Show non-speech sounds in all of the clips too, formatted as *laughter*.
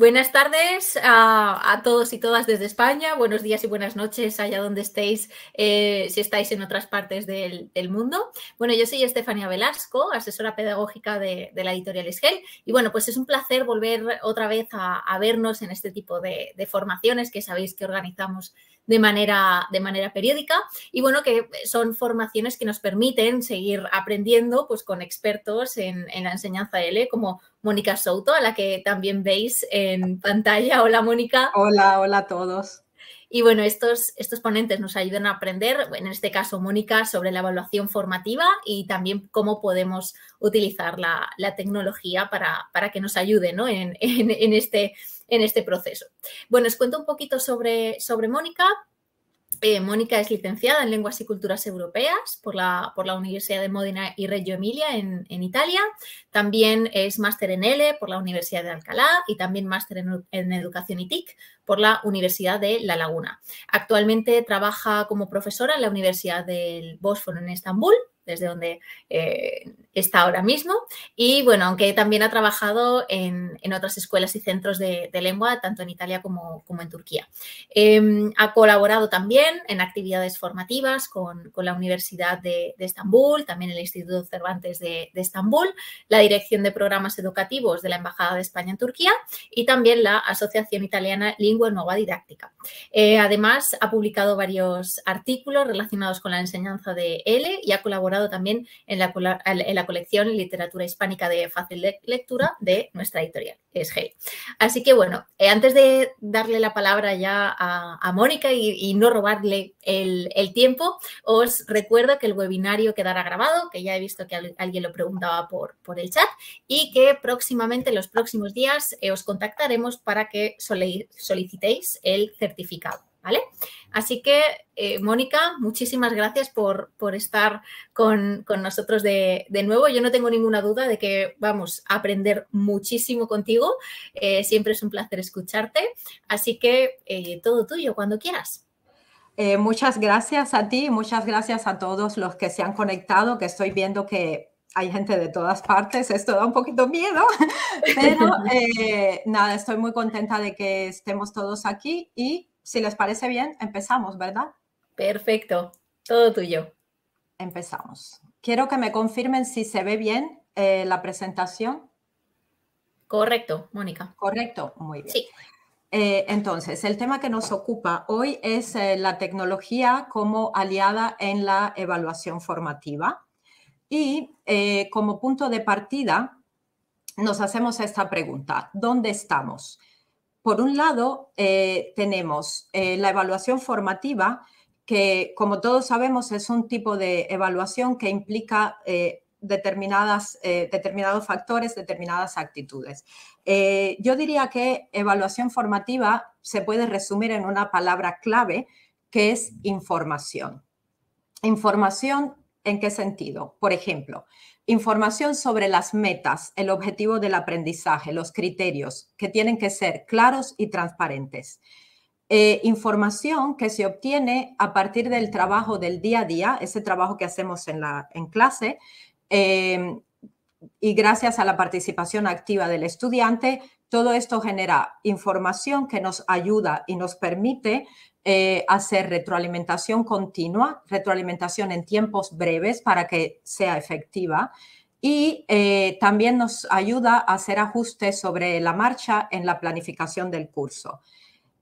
Buenas tardes ah, a, todos y todas desde España, buenos días y buenas noches allá donde estéis, eh, si estáis en otras partes del, mundo. Bueno, yo soy Estefania Velasco, asesora pedagógica de, la editorial Esgel, y bueno, pues es un placer volver otra vez a, vernos en este tipo de, de formaciones que sabéis que organizamos de manera, de manera periódica. Y bueno, que son formaciones que nos permiten seguir aprendiendo pues, con expertos en, en la enseñanza L, como Mónica Souto, a la que también veis en pantalla. Hola, Mónica. Hola, hola a todos. Y bueno, estos, estos ponentes nos ayudan a aprender, en este caso Mónica, sobre la evaluación formativa y también cómo podemos utilizar la, tecnología para, para, que nos ayude en, este, en este proceso. Bueno, os cuento un poquito sobre, sobre Mónica. Eh, Mónica es licenciada en Lenguas y Culturas Europeas por la, por la Universidad de Módena y Reggio Emilia en, Italia. También es máster en L por la Universidad de Alcalá y también máster en, en, Educación y TIC por la Universidad de La Laguna. Actualmente trabaja como profesora en la Universidad del Bósforo en Estambul desde donde eh, está ahora mismo. Y bueno, aunque también ha trabajado en, otras escuelas y centros de, lengua, tanto en Italia como, en Turquía. Em, ha colaborado también en actividades formativas con, la Universidad de, Estambul, también el Instituto Cervantes de, Estambul, la Dirección de Programas Educativos de la Embajada de España en Turquía y también la Asociación Italiana Lingua Nueva Didáctica. Eh, además, ha publicado varios artículos relacionados con la enseñanza de L y ha colaborado también en la, en colección Literatura Hispánica de Fácil Lectura de nuestra editorial, es Hey. Así que bueno, eh, antes de darle la palabra ya a, Mónica y, no robarle el, tiempo, os recuerdo que el webinario quedará grabado, que ya he visto que alguien lo preguntaba por, el chat, y que próximamente, en los próximos días, eh, os contactaremos para que solicitéis el certificado. ¿vale? Así que, eh, Mónica, muchísimas gracias por, por estar con, nosotros de, nuevo. Yo no tengo ninguna duda de que vamos a aprender muchísimo contigo. Eh, siempre es un placer escucharte. Así que eh, todo tuyo, cuando quieras. muchas gracias a ti, muchas gracias a todos los que se han conectado, que estoy viendo que hay gente de todas partes, esto da un poquito miedo, *laughs* pero *laughs* nada, estoy muy contenta de que estemos todos aquí y si les parece bien, empezamos, ¿verdad? Perfecto, todo tuyo. Empezamos. Quiero que me confirmen si se ve bien eh, la presentación. Correcto, Mónica. Correcto, muy bien. Sí. Eh, entonces, el tema que nos ocupa hoy es eh, la tecnología como aliada en la evaluación formativa. Y como punto de partida, nos hacemos esta pregunta, ¿dónde estamos? por un lado, eh, tenemos eh, la evaluación formativa, que como todos sabemos es un tipo de evaluación que implica eh, determinadas, determinados factores, determinadas actitudes. yo diría que evaluación formativa se puede resumir en una palabra clave, que es información. Información, ¿en qué sentido? Por ejemplo, información sobre las metas, el objetivo del aprendizaje, los criterios que tienen que ser claros y transparentes. Eh, información que se obtiene a partir del trabajo del día a día, ese trabajo que hacemos en, clase, em, y gracias a la participación activa del estudiante, todo esto genera información que nos ayuda y nos permite eh, hacer retroalimentación continua, retroalimentación en tiempos breves para que sea efectiva y eh, también nos ayuda a hacer ajustes sobre la marcha en la planificación del curso.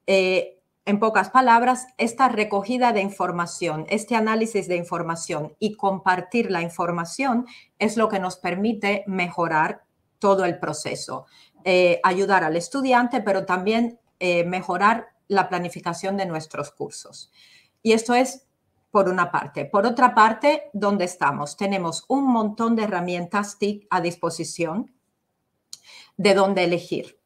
Eh, en pocas palabras, esta recogida de información, este análisis de información y compartir la información es lo que nos permite mejorar todo el proceso, ayudar al estudiante, pero también mejorar la planificación de nuestros cursos. Y esto es por una parte. Por otra parte, ¿dónde estamos? Tenemos un montón de herramientas TIC a disposición de dónde elegir.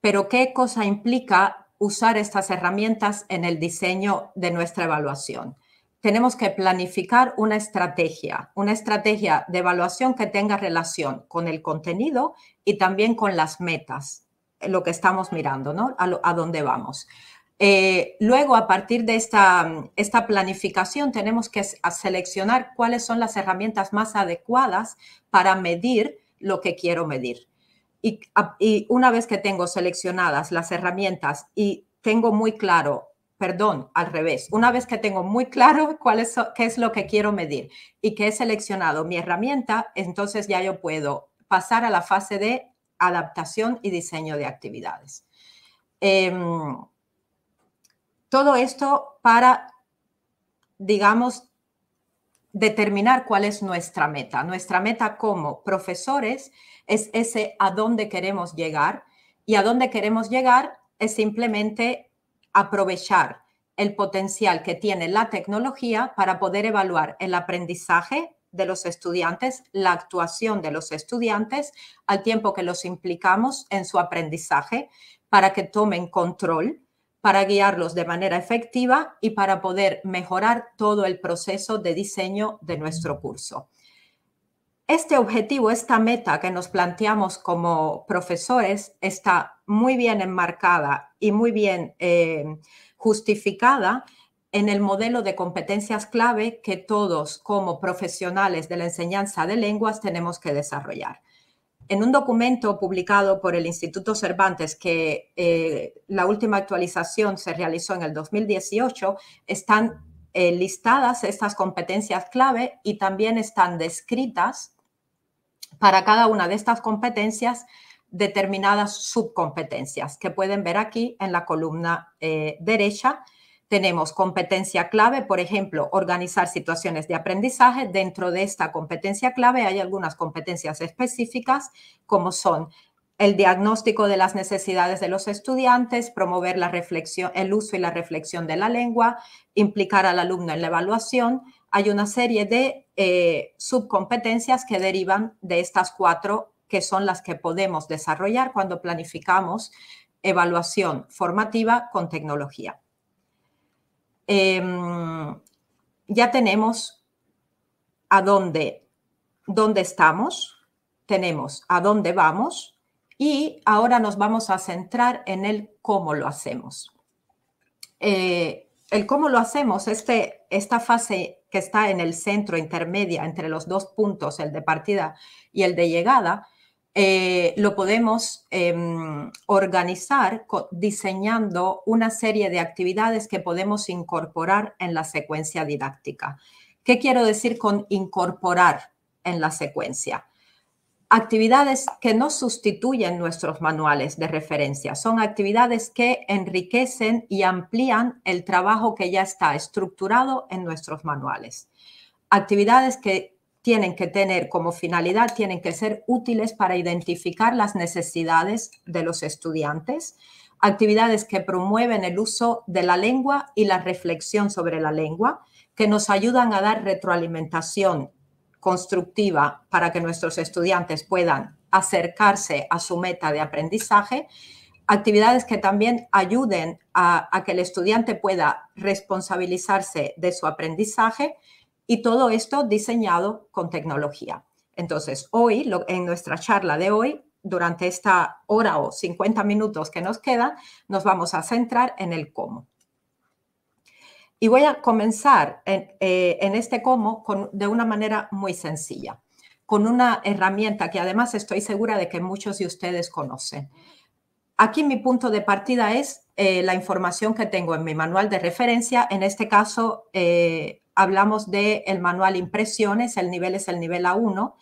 Pero ¿qué cosa implica usar estas herramientas en el diseño de nuestra evaluación? Tenemos que planificar una estrategia, una estrategia de evaluación que tenga relación con el contenido y también con las metas lo que estamos mirando, ¿no? A, dónde vamos. Eh, luego, a partir de esta, esta planificación, tenemos que seleccionar cuáles son las herramientas más adecuadas para medir lo que quiero medir. Y, una vez que tengo seleccionadas las herramientas y tengo muy claro perdón, al revés. Una vez que tengo muy claro cuál es, qué es lo que quiero medir y que he seleccionado mi herramienta, entonces ya yo puedo pasar a la fase de adaptación y diseño de actividades. Em, todo esto para, digamos, determinar cuál es nuestra meta. Nuestra meta como profesores es ese a dónde queremos llegar y a dónde queremos llegar es simplemente aprovechar el potencial que tiene la tecnología para poder evaluar el aprendizaje de los estudiantes, la actuación de los estudiantes, al tiempo que los implicamos en su aprendizaje para que tomen control, para guiarlos de manera efectiva y para poder mejorar todo el proceso de diseño de nuestro curso. Este objetivo, esta meta que nos planteamos como profesores está muy bien enmarcada y muy bien eh, justificada en el modelo de competencias clave que todos como profesionales de la enseñanza de lenguas tenemos que desarrollar. En un documento publicado por el Instituto Cervantes, que eh, la última actualización se realizó en el 2018, están eh, listadas estas competencias clave y también están descritas para cada una de estas competencias determinadas subcompetencias que pueden ver aquí en la columna eh, derecha tenemos competencia clave, por ejemplo, organizar situaciones de aprendizaje. Dentro de esta competencia clave hay algunas competencias específicas, como son el diagnóstico de las necesidades de los estudiantes, promover el uso y la reflexión de la lengua, implicar al alumno en la evaluación. Hay una serie de eh, subcompetencias que derivan de estas cuatro que son las que podemos desarrollar cuando planificamos evaluación formativa con tecnología. Em, ya tenemos a dónde, dónde estamos, tenemos a dónde vamos y ahora nos vamos a centrar en el cómo lo hacemos. Eh, el cómo lo hacemos, este, esta fase que está en el centro intermedia entre los dos puntos, el de partida y el de llegada, eh, lo podemos em, organizar diseñando una serie de actividades que podemos incorporar en la secuencia didáctica. ¿Qué quiero decir con incorporar en la secuencia? Actividades que no sustituyen nuestros manuales de referencia, son actividades que enriquecen y amplían el trabajo que ya está estructurado en nuestros manuales. Actividades que tienen que tener como finalidad, tienen que ser útiles para identificar las necesidades de los estudiantes, actividades que promueven el uso de la lengua y la reflexión sobre la lengua, que nos ayudan a dar retroalimentación constructiva para que nuestros estudiantes puedan acercarse a su meta de aprendizaje, actividades que también ayuden a, a que el estudiante pueda responsabilizarse de su aprendizaje, y todo esto diseñado con tecnología. Entonces, hoy, en nuestra charla de hoy, durante esta hora o 50 minutos que nos queda, nos vamos a centrar en el cómo. Y voy a comenzar eh, en, este cómo con, de una manera muy sencilla, con una herramienta que además estoy segura de que muchos de ustedes conocen. Aquí mi punto de partida es eh, la información que tengo en mi manual de referencia, en este caso eh, hablamos del el manual impresiones, el nivel es el nivel A1,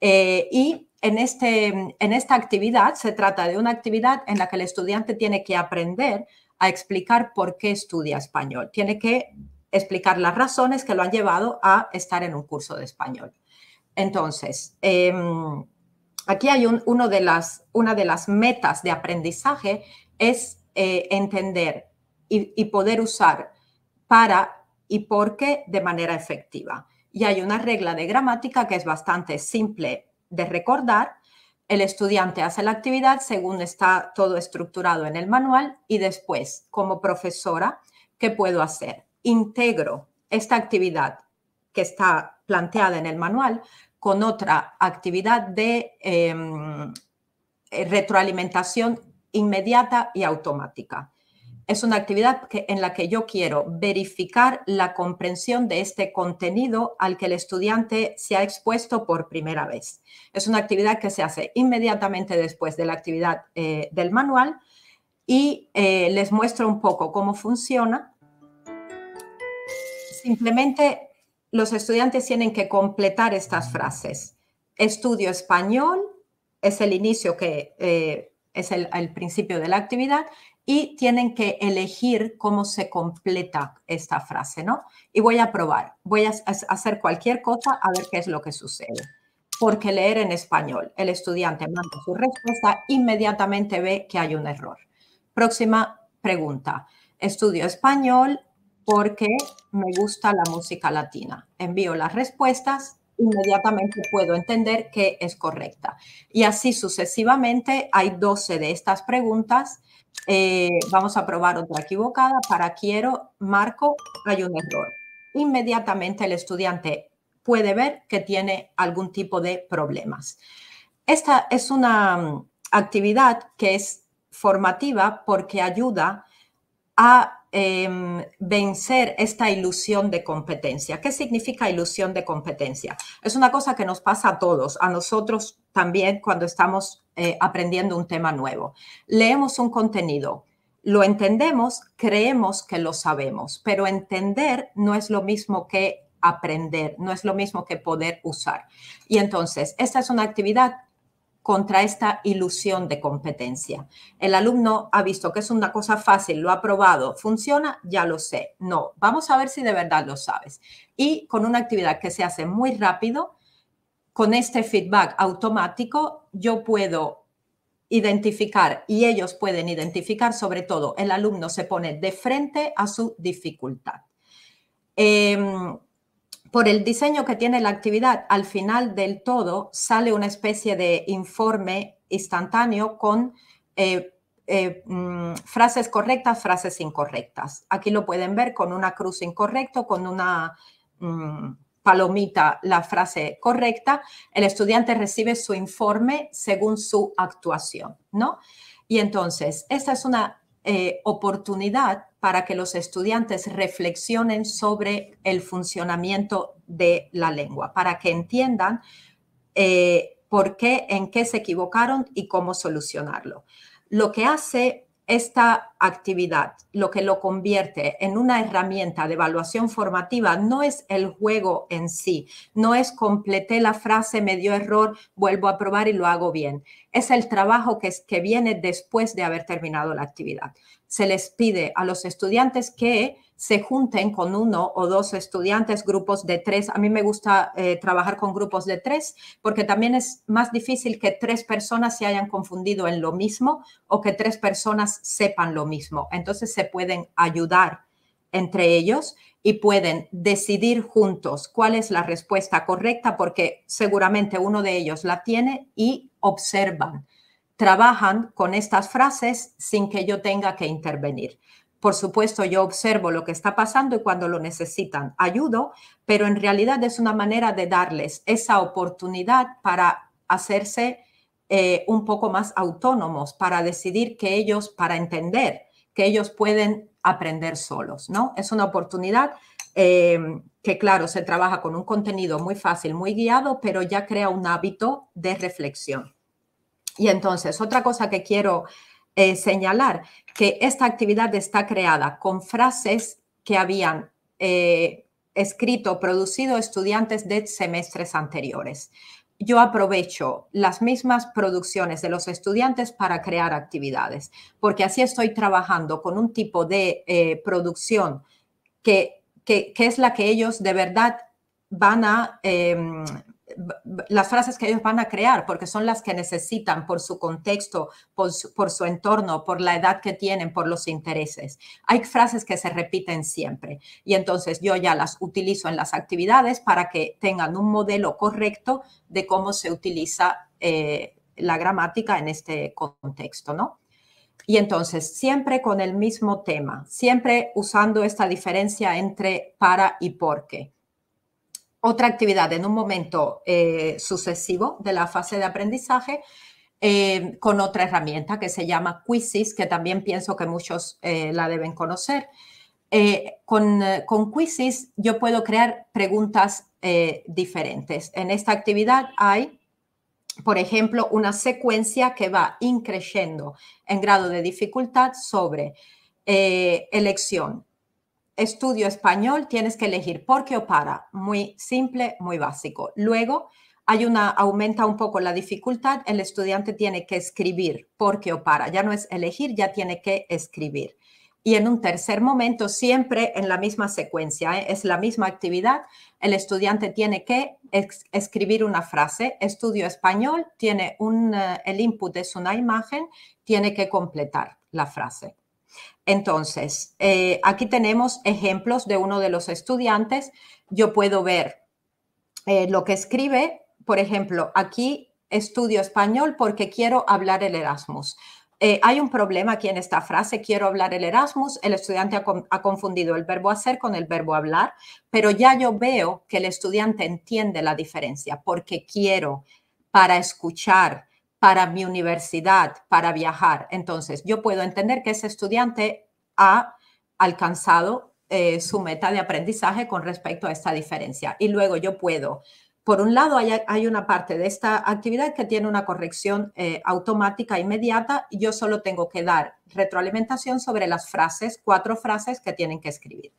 eh, y en, este, en esta actividad se trata de una actividad en la que el estudiante tiene que aprender a explicar por qué estudia español, tiene que explicar las razones que lo han llevado a estar en un curso de español. Entonces, em, aquí hay un, uno de las, una de las metas de aprendizaje es eh, entender y poder usar para y por qué de manera efectiva. Y hay una regla de gramática que es bastante simple de recordar. El estudiante hace la actividad según está todo estructurado en el manual y después, como profesora, ¿qué puedo hacer? Integro esta actividad que está planteada en el manual con otra actividad de em, eh, retroalimentación inmediata y automática es una actividad en la que yo quiero verificar la comprensión de este contenido al que el estudiante se ha expuesto por primera vez. Es una actividad que se hace inmediatamente después de la actividad eh, del manual y eh, les muestro un poco cómo funciona. Simplemente los estudiantes tienen que completar estas frases. Estudio español es el inicio que... Eh, es el, principio de la actividad y tienen que elegir cómo se completa esta frase, ¿no? Y voy a probar, voy a hacer cualquier cosa a ver qué es lo que sucede. Porque leer en español, el estudiante manda su respuesta, inmediatamente ve que hay un error. Próxima pregunta. Estudio español porque me gusta la música latina. Envío las respuestas, inmediatamente puedo entender que es correcta. Y así sucesivamente, hay 12 de estas preguntas eh, vamos a probar otra equivocada, para quiero, marco, hay un error. Inmediatamente el estudiante puede ver que tiene algún tipo de problemas. Esta es una mm, actividad que es formativa porque ayuda a Em, vencer esta ilusión de competencia. ¿Qué significa ilusión de competencia? Es una cosa que nos pasa a todos, a nosotros también cuando estamos eh, aprendiendo un tema nuevo. Leemos un contenido, lo entendemos, creemos que lo sabemos, pero entender no es lo mismo que aprender, no es lo mismo que poder usar. Y entonces, esta es una actividad contra esta ilusión de competencia. El alumno ha visto que es una cosa fácil, lo ha probado, funciona, ya lo sé. No, vamos a ver si de verdad lo sabes. Y con una actividad que se hace muy rápido, con este feedback automático, yo puedo identificar y ellos pueden identificar, sobre todo el alumno se pone de frente a su dificultad. Em, por el diseño que tiene la actividad, al final del todo sale una especie de informe instantáneo con eh, eh, mm, frases correctas, frases incorrectas. Aquí lo pueden ver con una cruz incorrecto, con una mm, palomita la frase correcta. El estudiante recibe su informe según su actuación, ¿no? Y entonces, esta es una eh, oportunidad para que los estudiantes reflexionen sobre el funcionamiento de la lengua, para que entiendan eh, por qué, en qué se equivocaron y cómo solucionarlo. Lo que hace esta actividad, lo que lo convierte en una herramienta de evaluación formativa, no es el juego en sí, no es completé la frase, me dio error, vuelvo a probar y lo hago bien. Es el trabajo que, que viene después de haber terminado la actividad se les pide a los estudiantes que se junten con uno o dos estudiantes, grupos de tres. A mí me gusta eh, trabajar con grupos de tres porque también es más difícil que tres personas se hayan confundido en lo mismo o que tres personas sepan lo mismo. Entonces se pueden ayudar entre ellos y pueden decidir juntos cuál es la respuesta correcta porque seguramente uno de ellos la tiene y observan trabajan con estas frases sin que yo tenga que intervenir. Por supuesto, yo observo lo que está pasando y cuando lo necesitan ayudo, pero en realidad es una manera de darles esa oportunidad para hacerse eh, un poco más autónomos, para decidir que ellos, para entender que ellos pueden aprender solos, ¿no? Es una oportunidad eh, que, claro, se trabaja con un contenido muy fácil, muy guiado, pero ya crea un hábito de reflexión. Y entonces, otra cosa que quiero eh, señalar, que esta actividad está creada con frases que habían eh, escrito, producido estudiantes de semestres anteriores. Yo aprovecho las mismas producciones de los estudiantes para crear actividades, porque así estoy trabajando con un tipo de eh, producción que, es la que ellos de verdad van a em, las frases que ellos van a crear, porque son las que necesitan por su contexto, por su, entorno, por la edad que tienen, por los intereses. Hay frases que se repiten siempre y entonces yo ya las utilizo en las actividades para que tengan un modelo correcto de cómo se utiliza eh, la gramática en este contexto, ¿no? Y entonces, siempre con el mismo tema, siempre usando esta diferencia entre para y porque. qué otra actividad en un momento eh, sucesivo de la fase de aprendizaje eh, con otra herramienta que se llama Quizzes, que también pienso que muchos eh, la deben conocer. con, con yo puedo crear preguntas diferentes. En esta actividad hay, por ejemplo, una secuencia que va increciendo en grado de dificultad sobre elección, estudio español, tienes que elegir por qué o para. Muy simple, muy básico. Luego, hay una, aumenta un poco la dificultad, el estudiante tiene que escribir por qué o para. Ya no es elegir, ya tiene que escribir. Y en un tercer momento, siempre en la misma secuencia, ¿eh? es la misma actividad, el estudiante tiene que escribir una frase, estudio español, tiene un, eh, el input es una imagen, tiene que completar la frase. Entonces, eh, aquí tenemos ejemplos de uno de los estudiantes. Yo puedo ver eh, lo que escribe. Por ejemplo, aquí estudio español porque quiero hablar el Erasmus. Eh, hay un problema aquí en esta frase, quiero hablar el Erasmus, el estudiante ha, ha, confundido el verbo hacer con el verbo hablar, pero ya yo veo que el estudiante entiende la diferencia, porque quiero, para escuchar, para mi universidad, para viajar. Entonces, yo puedo entender que ese estudiante ha alcanzado eh, su meta de aprendizaje con respecto a esta diferencia. Y luego yo puedo, por un lado, hay, una parte de esta actividad que tiene una corrección eh, automática inmediata y yo solo tengo que dar retroalimentación sobre las frases, cuatro frases que tienen que escribir.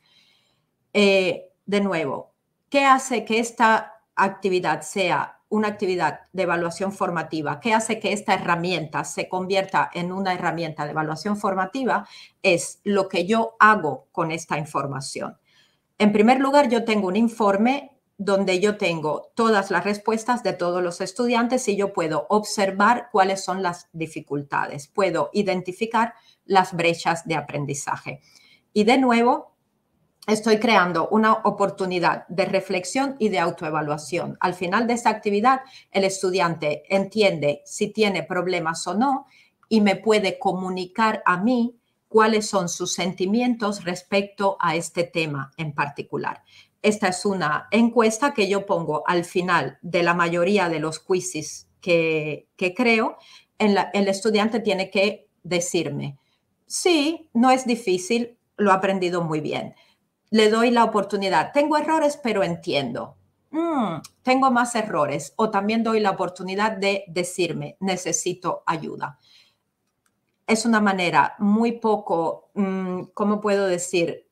Eh, de nuevo, ¿qué hace que esta actividad sea una actividad de evaluación formativa, que hace que esta herramienta se convierta en una herramienta de evaluación formativa, es lo que yo hago con esta información. En primer lugar, yo tengo un informe donde yo tengo todas las respuestas de todos los estudiantes y yo puedo observar cuáles son las dificultades, puedo identificar las brechas de aprendizaje. Y de nuevo, estoy creando una oportunidad de reflexión y de autoevaluación. Al final de esta actividad, el estudiante entiende si tiene problemas o no y me puede comunicar a mí cuáles son sus sentimientos respecto a este tema en particular. Esta es una encuesta que yo pongo al final de la mayoría de los quizzes que, creo. el estudiante tiene que decirme, sí, no es difícil, lo he aprendido muy bien le doy la oportunidad. Tengo errores, pero entiendo. Mm, tengo más errores. O también doy la oportunidad de decirme, necesito ayuda. Es una manera muy poco, mm, ¿cómo puedo decir?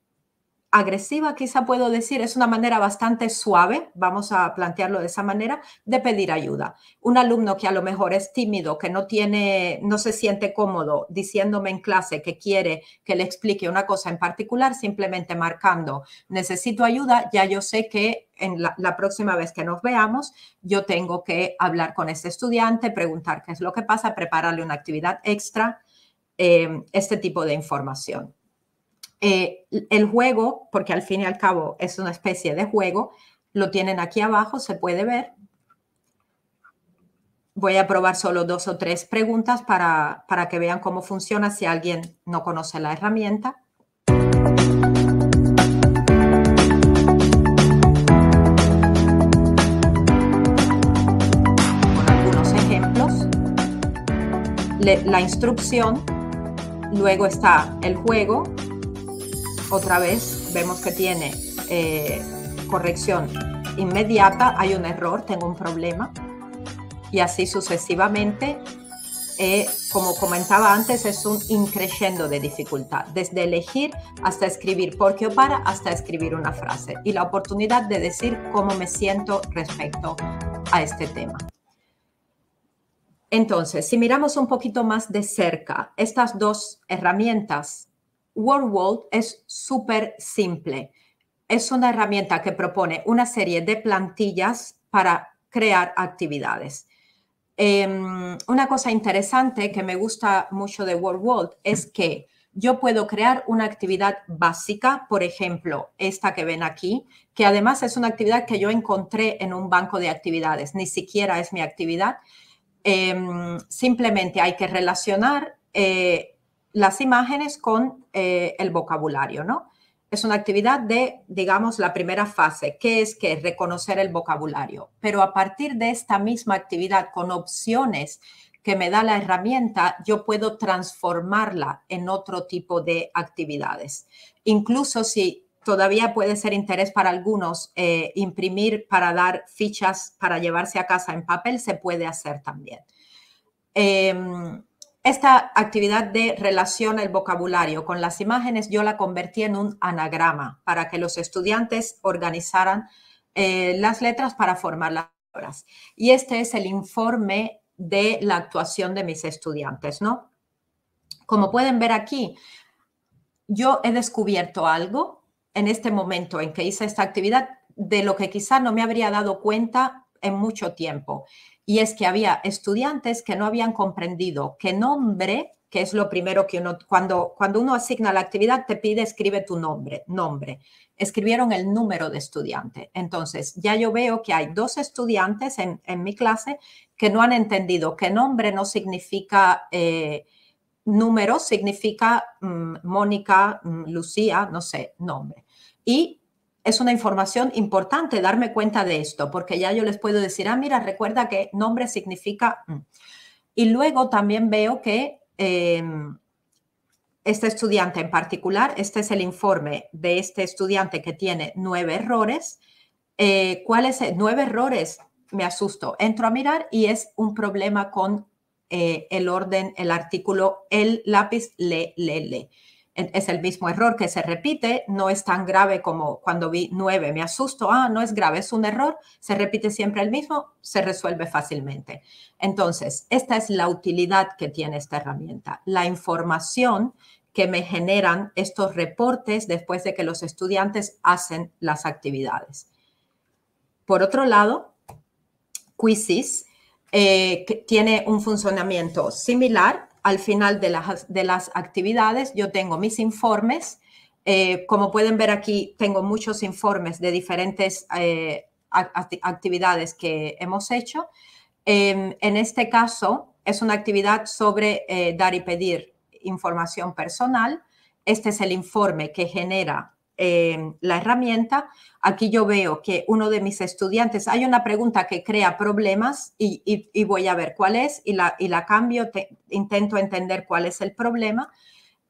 agresiva, quizá puedo decir, es una manera bastante suave, vamos a plantearlo de esa manera, de pedir ayuda. Un alumno que a lo mejor es tímido, que no tiene, no se siente cómodo diciéndome en clase que quiere que le explique una cosa en particular, simplemente marcando, necesito ayuda, ya yo sé que en la, próxima vez que nos veamos, yo tengo que hablar con ese estudiante, preguntar qué es lo que pasa, prepararle una actividad extra, eh, este tipo de información. Eh, el juego, porque al fin y al cabo es una especie de juego, lo tienen aquí abajo, se puede ver. Voy a probar solo dos o tres preguntas para, que vean cómo funciona si alguien no conoce la herramienta. Con algunos ejemplos. la instrucción, luego está el juego, otra vez vemos que tiene eh, corrección inmediata, hay un error, tengo un problema, y así sucesivamente. Eh, como comentaba antes, es un increyendo de dificultad, desde elegir hasta escribir por qué o para, hasta escribir una frase y la oportunidad de decir cómo me siento respecto a este tema. Entonces, si miramos un poquito más de cerca, estas dos herramientas World es súper simple. Es una herramienta que propone una serie de plantillas para crear actividades. Em, una cosa interesante que me gusta mucho de World es que yo puedo crear una actividad básica, por ejemplo, esta que ven aquí, que además es una actividad que yo encontré en un banco de actividades, ni siquiera es mi actividad. Em, simplemente hay que relacionar eh, las imágenes con eh, el vocabulario, ¿no? Es una actividad de, digamos, la primera fase, que es que reconocer el vocabulario. Pero a partir de esta misma actividad con opciones que me da la herramienta, yo puedo transformarla en otro tipo de actividades. Incluso si todavía puede ser interés para algunos eh, imprimir para dar fichas para llevarse a casa en papel, se puede hacer también. Em, esta actividad de relación el vocabulario con las imágenes yo la convertí en un anagrama para que los estudiantes organizaran eh, las letras para formar las palabras. Y este es el informe de la actuación de mis estudiantes, ¿no? Como pueden ver aquí, yo he descubierto algo en este momento en que hice esta actividad de lo que quizá no me habría dado cuenta en mucho tiempo y es que había estudiantes que no habían comprendido que nombre, que es lo primero que uno, cuando, cuando uno asigna la actividad, te pide escribe tu nombre, nombre. Escribieron el número de estudiante. Entonces, ya yo veo que hay dos estudiantes en, mi clase que no han entendido que nombre no significa... Eh, número significa mm, Mónica, mm, Lucía, no sé, nombre. Y es una información importante darme cuenta de esto, porque ya yo les puedo decir, ah, mira, recuerda que nombre significa... Mm". Y luego también veo que em, este estudiante en particular, este es el informe de este estudiante que tiene nueve errores. Eh, ¿Cuáles? Nueve errores, me asusto. Entro a mirar y es un problema con eh, el orden, el artículo, el lápiz, le, le, le es el mismo error que se repite, no es tan grave como cuando vi 9, me asusto, ah, no es grave, es un error, se repite siempre el mismo, se resuelve fácilmente. Entonces, esta es la utilidad que tiene esta herramienta, la información que me generan estos reportes después de que los estudiantes hacen las actividades. Por otro lado, Quizzes eh, tiene un funcionamiento similar, al final de las, de las actividades yo tengo mis informes. Eh, como pueden ver aquí, tengo muchos informes de diferentes eh, actividades que hemos hecho. Em, en este caso, es una actividad sobre eh, dar y pedir información personal. Este es el informe que genera eh, la herramienta, aquí yo veo que uno de mis estudiantes, hay una pregunta que crea problemas y, voy a ver cuál es y la, y la cambio, intento entender cuál es el problema.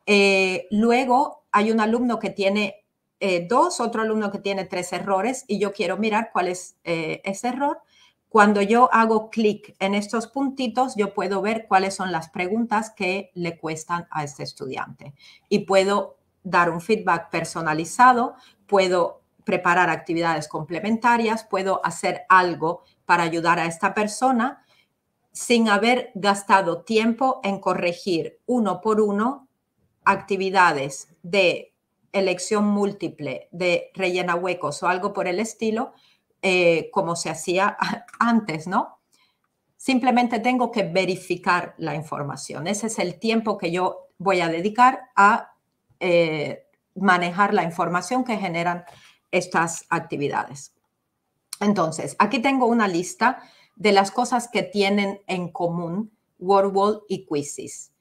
Eh, luego hay un alumno que tiene eh, dos, otro alumno que tiene tres errores y yo quiero mirar cuál es ese error. Cuando yo hago clic en estos puntitos, yo puedo ver cuáles son las preguntas que le cuestan a este estudiante y puedo dar un feedback personalizado, puedo preparar actividades complementarias, puedo hacer algo para ayudar a esta persona sin haber gastado tiempo en corregir uno por uno actividades de elección múltiple, de rellena huecos o algo por el estilo, eh, como se hacía *laughs* antes, ¿no? Simplemente tengo que verificar la información. Ese es el tiempo que yo voy a dedicar a eh, manejar la información que generan estas actividades. Entonces, aquí tengo una lista de las cosas que tienen en común WordWall y Quizzes.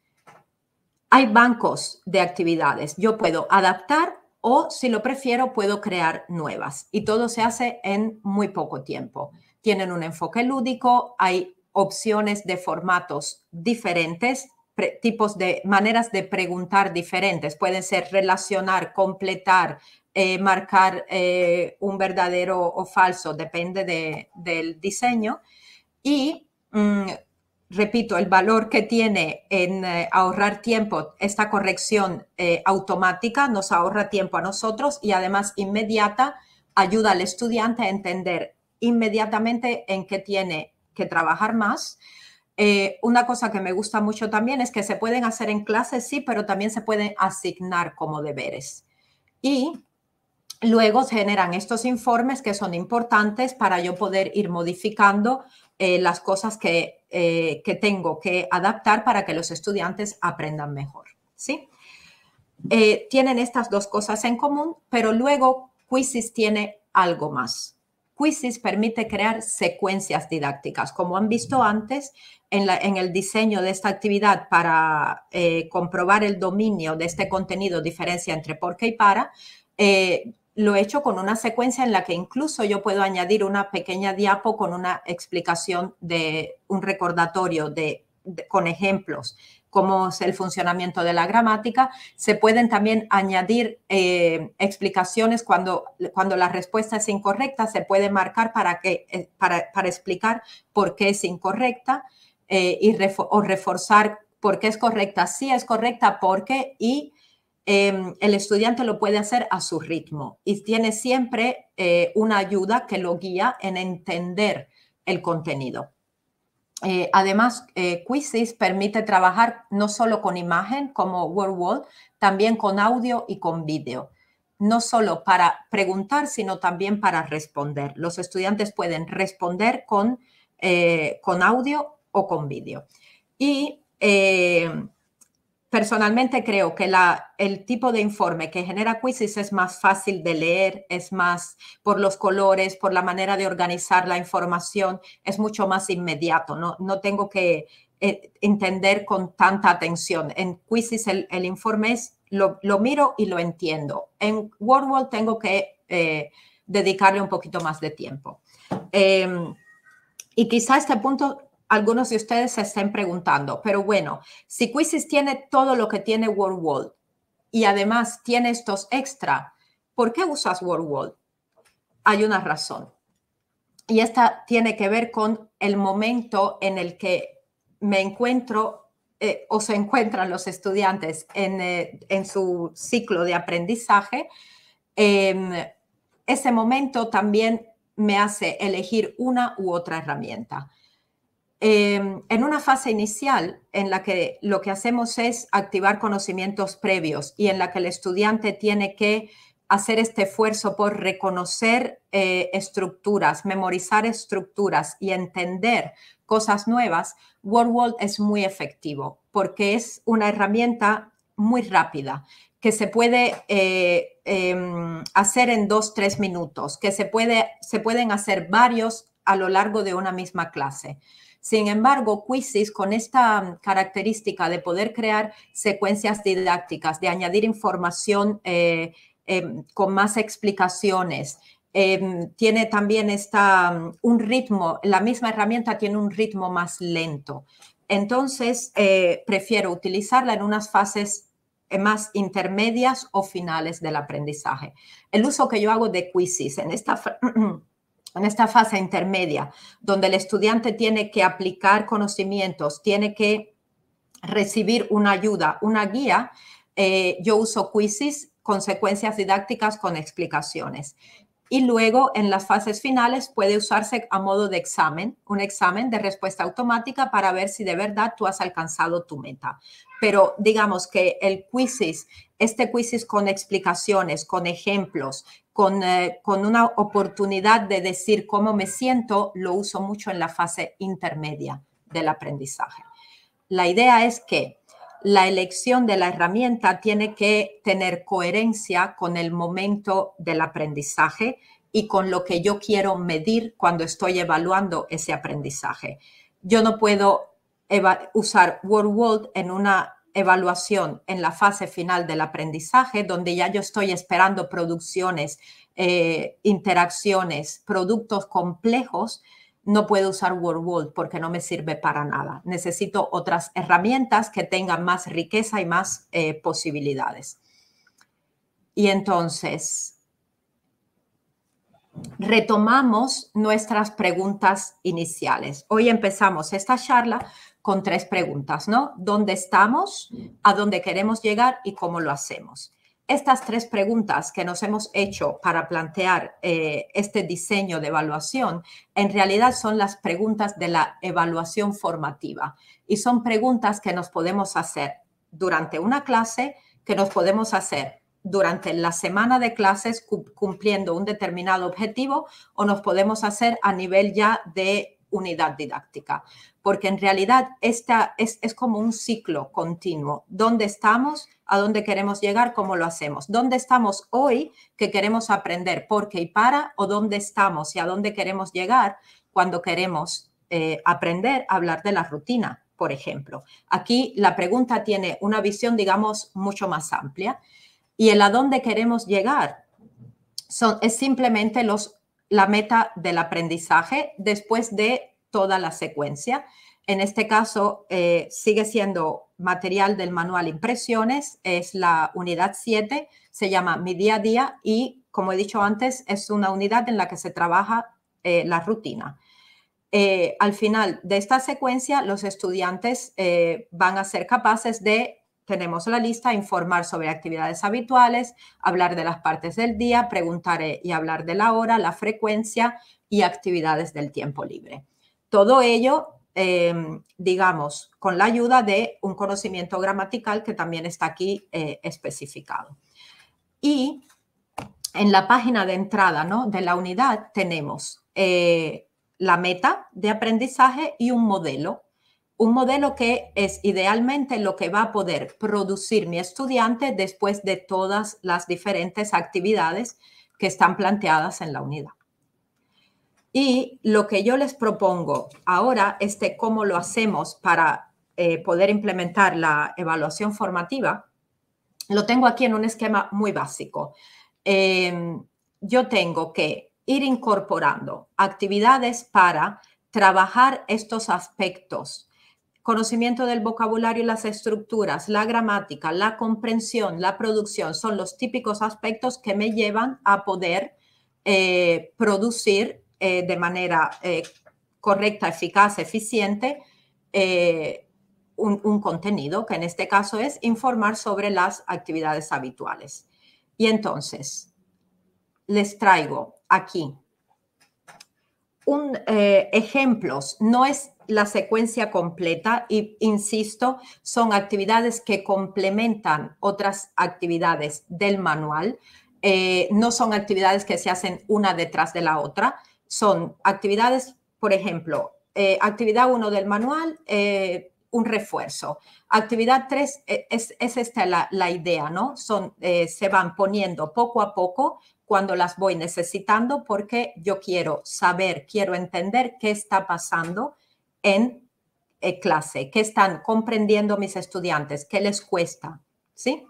Hay bancos de actividades. Yo puedo adaptar o, si lo prefiero, puedo crear nuevas. Y todo se hace en muy poco tiempo. Tienen un enfoque lúdico, hay opciones de formatos diferentes tipos de maneras de preguntar diferentes. Pueden ser relacionar, completar, eh, marcar eh, un verdadero o falso, depende del diseño. Y, mm, repito, el valor que tiene en eh, ahorrar tiempo, esta corrección automática nos ahorra tiempo a nosotros y además inmediata ayuda al estudiante a entender inmediatamente en qué tiene que trabajar más eh, una cosa que me gusta mucho también es que se pueden hacer en clase, sí, pero también se pueden asignar como deberes. Y luego generan estos informes que son importantes para yo poder ir modificando eh, las cosas eh, que, tengo que adaptar para que los estudiantes aprendan mejor. ¿sí? tienen estas dos cosas en común, pero luego Quisis tiene algo más. Quizzes permite crear secuencias didácticas. Como han visto antes, en, la, en el diseño de esta actividad para eh, comprobar el dominio de este contenido, diferencia entre qué y para, eh, lo he hecho con una secuencia en la que incluso yo puedo añadir una pequeña diapo con una explicación de un recordatorio de con ejemplos cómo es el funcionamiento de la gramática. Se pueden también añadir eh, explicaciones cuando, cuando la respuesta es incorrecta, se puede marcar para, que, eh, para, explicar por qué es incorrecta eh, y o reforzar por qué es correcta, si es correcta, por qué y em, el estudiante lo puede hacer a su ritmo y tiene siempre una ayuda que lo guía en entender el contenido. Eh, además, eh, Quizzes permite trabajar no solo con imagen como WordWall, también con audio y con vídeo. No solo para preguntar, sino también para responder. Los estudiantes pueden responder con, eh, con audio o con vídeo. Y personalmente creo que el tipo de informe que genera Quizzes es más fácil de leer, es más por los colores, por la manera de organizar la información, es mucho más inmediato, no, tengo que eh, entender con tanta atención. En Quizzes el, informe es, lo, miro y lo entiendo. En WordWall tengo que eh, dedicarle un poquito más de tiempo. Em, y quizá este punto algunos de ustedes se estén preguntando, pero bueno, si Quizzes tiene todo lo que tiene WordWall y además tiene estos extra, ¿por qué usas WordWall? Hay una razón. Y esta tiene que ver con el momento en el que me encuentro eh, o se encuentran los estudiantes en, eh, su ciclo de aprendizaje. Em, ese momento también me hace elegir una u otra herramienta. Em, en una fase inicial en la que lo que hacemos es activar conocimientos previos y en la que el estudiante tiene que hacer este esfuerzo por reconocer eh, estructuras, memorizar estructuras y entender cosas nuevas, WordWall es muy efectivo porque es una herramienta muy rápida que se puede eh, em, hacer en dos, tres minutos, que se, se pueden hacer varios a lo largo de una misma clase. Sin embargo, Quizzes, con esta mm, característica de poder crear secuencias didácticas, de añadir información eh, em, con más explicaciones, em, tiene también esta, mm, un ritmo, la misma herramienta tiene un ritmo más lento. Entonces, eh, prefiero utilizarla en unas fases eh, más intermedias o finales del aprendizaje. El uso que yo hago de quizzes en esta, *clears throat* en esta fase intermedia, donde el estudiante tiene que aplicar conocimientos, tiene que recibir una ayuda, una guía, eh, yo uso quizzes, consecuencias didácticas con explicaciones y luego en las fases finales puede usarse a modo de examen, un examen de respuesta automática para ver si de verdad tú has alcanzado tu meta. Pero digamos que el quizzes, este quizzes con explicaciones, con ejemplos, con, eh, con una oportunidad de decir cómo me siento, lo uso mucho en la fase intermedia del aprendizaje. La idea es que la elección de la herramienta tiene que tener coherencia con el momento del aprendizaje y con lo que yo quiero medir cuando estoy evaluando ese aprendizaje. Yo no puedo usar World en una evaluación en la fase final del aprendizaje, donde ya yo estoy esperando producciones, eh, interacciones, productos complejos, no puedo usar World porque no me sirve para nada. Necesito otras herramientas que tengan más riqueza y más eh, posibilidades. Y entonces, retomamos nuestras preguntas iniciales. Hoy empezamos esta charla con tres preguntas, ¿no? ¿Dónde estamos? ¿A dónde queremos llegar? ¿Y cómo lo hacemos? estas tres preguntas que nos hemos hecho para plantear eh, este diseño de evaluación, en realidad son las preguntas de la evaluación formativa y son preguntas que nos podemos hacer durante una clase, que nos podemos hacer durante la semana de clases cumpliendo un determinado objetivo o nos podemos hacer a nivel ya de unidad didáctica, porque en realidad esta es, como un ciclo continuo. ¿Dónde estamos? ¿A dónde queremos llegar? ¿Cómo lo hacemos? ¿Dónde estamos hoy que queremos aprender por qué y para? ¿O dónde estamos y a dónde queremos llegar cuando queremos eh, aprender a hablar de la rutina, por ejemplo? Aquí la pregunta tiene una visión, digamos, mucho más amplia. Y el a dónde queremos llegar son, es simplemente los la meta del aprendizaje después de toda la secuencia. En este caso, eh, sigue siendo material del manual impresiones, es la unidad 7, se llama Mi día a día y, como he dicho antes, es una unidad en la que se trabaja eh, la rutina. Eh, al final de esta secuencia, los estudiantes van a ser capaces de tenemos la lista, informar sobre actividades habituales, hablar de las partes del día, preguntar eh, y hablar de la hora, la frecuencia y actividades del tiempo libre. Todo ello, em, digamos, con la ayuda de un conocimiento gramatical que también está aquí eh, especificado. Y en la página de entrada ¿no? de la unidad tenemos eh, la meta de aprendizaje y un modelo un modelo que es idealmente lo que va a poder producir mi estudiante después de todas las diferentes actividades que están planteadas en la unidad. Y lo que yo les propongo ahora es cómo lo hacemos para eh, poder implementar la evaluación formativa. Lo tengo aquí en un esquema muy básico. Em, yo tengo que ir incorporando actividades para trabajar estos aspectos Conocimiento del vocabulario y las estructuras, la gramática, la comprensión, la producción son los típicos aspectos que me llevan a poder eh, producir eh, de manera eh, correcta, eficaz, eficiente un, contenido, que en este caso es informar sobre las actividades habituales. Y entonces, les traigo aquí un, ejemplos. No es la secuencia completa y, insisto, son actividades que complementan otras actividades del manual. Eh, no son actividades que se hacen una detrás de la otra, son actividades, por ejemplo, eh, actividad 1 del manual, eh, un refuerzo. Actividad 3 es, es, esta la, idea, ¿no? se van poniendo poco a poco cuando las voy necesitando porque yo quiero saber, quiero entender qué está pasando en eh, clase, qué están comprendiendo mis estudiantes, qué les cuesta, ¿sí?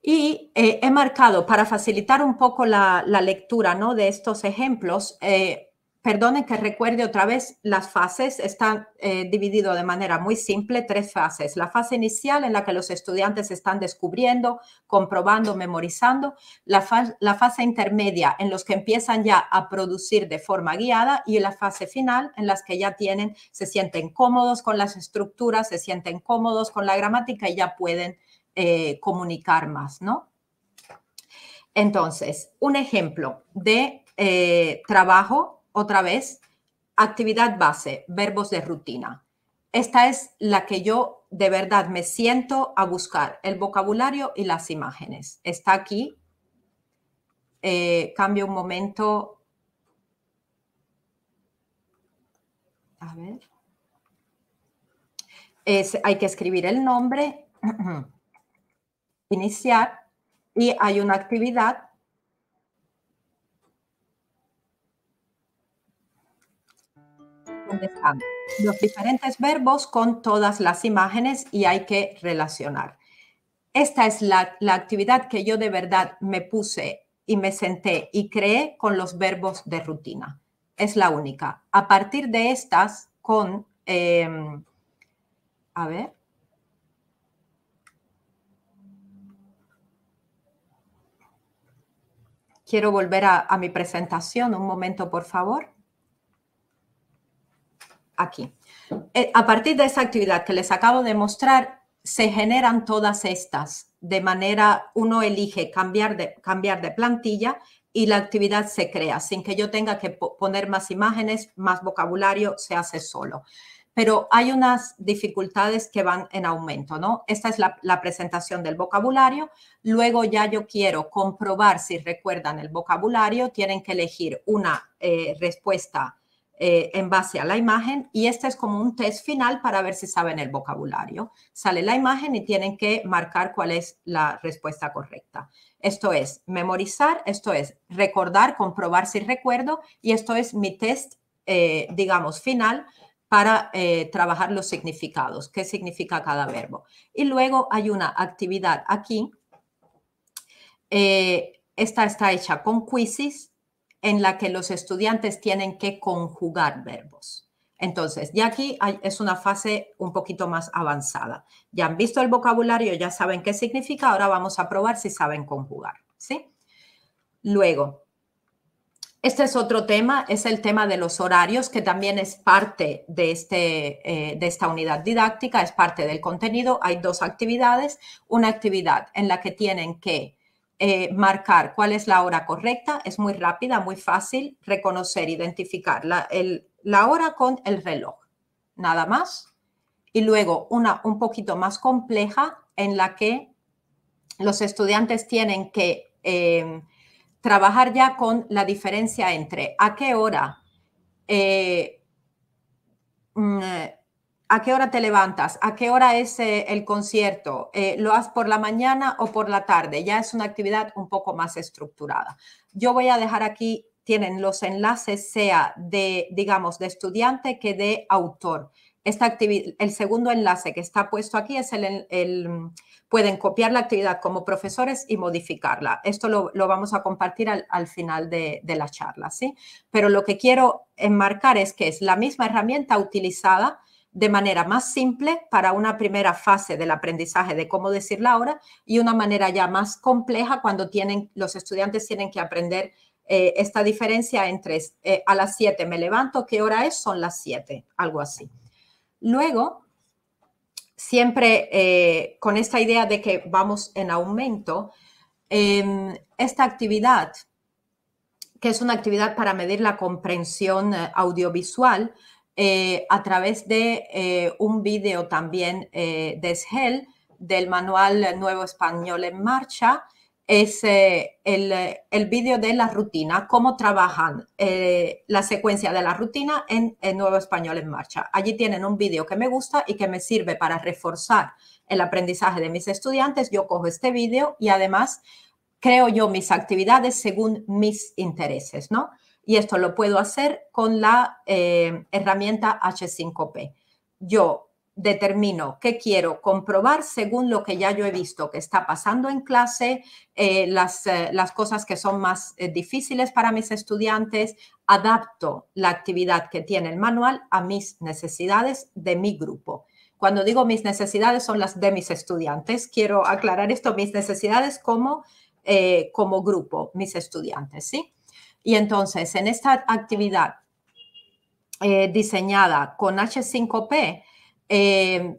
Y eh, he marcado, para facilitar un poco la, lectura ¿no? de estos ejemplos, eh, Perdonen que recuerde otra vez, las fases están eh, dividido de manera muy simple, tres fases. La fase inicial en la que los estudiantes están descubriendo, comprobando, memorizando. La, la fase intermedia en los que empiezan ya a producir de forma guiada y la fase final en las que ya tienen, se sienten cómodos con las estructuras, se sienten cómodos con la gramática y ya pueden eh, comunicar más, ¿no? Entonces, un ejemplo de eh, trabajo otra vez, actividad base, verbos de rutina. Esta es la que yo de verdad me siento a buscar, el vocabulario y las imágenes. Está aquí. Eh, cambio un momento. A ver. hay que escribir el nombre, *clears throat* iniciar y hay una actividad los diferentes verbos con todas las imágenes y hay que relacionar. Esta es la, actividad que yo de verdad me puse y me senté y creé con los verbos de rutina. Es la única. A partir de estas, con... Em, a ver. Quiero volver a mi presentación un momento, por favor aquí. Eh, a partir de esa actividad que les acabo de mostrar, se generan todas estas. De manera, uno elige cambiar de, cambiar de plantilla y la actividad se crea sin que yo tenga que poner más imágenes, más vocabulario, se hace solo. Pero hay unas dificultades que van en aumento, ¿no? Esta es la, presentación del vocabulario. Luego ya yo quiero comprobar si recuerdan el vocabulario. Tienen que elegir una eh, respuesta eh, en base a la imagen y este es como un test final para ver si saben el vocabulario. Sale la imagen y tienen que marcar cuál es la respuesta correcta. Esto es memorizar, esto es recordar, comprobar si recuerdo y esto es mi test, eh, digamos, final para eh, trabajar los significados, qué significa cada verbo. Y luego hay una actividad aquí. esta está hecha con quizzes en la que los estudiantes tienen que conjugar verbos. Entonces, ya aquí es una fase un poquito más avanzada. Ya han visto el vocabulario, ya saben qué significa, ahora vamos a probar si saben conjugar, ¿sí? Luego, este es otro tema, es el tema de los horarios, que también es parte de, este, eh, de esta unidad didáctica, es parte del contenido. Hay dos actividades, una actividad en la que tienen que eh, marcar cuál es la hora correcta, es muy rápida, muy fácil reconocer, identificar la, la hora con el reloj, nada más. Y luego una un poquito más compleja en la que los estudiantes tienen que eh, trabajar ya con la diferencia entre a qué hora eh, mm, ¿A qué hora te levantas? ¿A qué hora es eh, el concierto? Eh, ¿Lo haces por la mañana o por la tarde? Ya es una actividad un poco más estructurada. Yo voy a dejar aquí, tienen los enlaces, sea de, digamos, de estudiante que de autor. Esta el segundo enlace que está puesto aquí es el, el, pueden copiar la actividad como profesores y modificarla. Esto lo, vamos a compartir al, al final de, de, la charla, ¿sí? Pero lo que quiero enmarcar es que es la misma herramienta utilizada de manera más simple para una primera fase del aprendizaje de cómo decir la hora y una manera ya más compleja cuando tienen, los estudiantes tienen que aprender eh, esta diferencia entre eh, a las 7 me levanto, ¿qué hora es? Son las 7, algo así. Luego, siempre eh, con esta idea de que vamos en aumento, em, esta actividad, que es una actividad para medir la comprensión audiovisual, eh, a través de eh, un vídeo también eh, de SGEL, del manual Nuevo Español en Marcha, es el, el vídeo de la rutina, cómo trabajan la secuencia de la rutina en, en Nuevo Español en Marcha. Allí tienen un vídeo que me gusta y que me sirve para reforzar el aprendizaje de mis estudiantes. Yo cojo este vídeo y además creo yo mis actividades según mis intereses, ¿no? Y esto lo puedo hacer con la eh, herramienta H5P. Yo determino qué quiero comprobar según lo que ya yo he visto que está pasando en clase, eh, eh, las, cosas que son más difíciles para mis estudiantes, adapto la actividad que tiene el manual a mis necesidades de mi grupo. Cuando digo mis necesidades son las de mis estudiantes, quiero aclarar esto, mis necesidades como, como grupo, mis estudiantes, ¿sí? Y entonces, en esta actividad eh, diseñada con H5P, eh,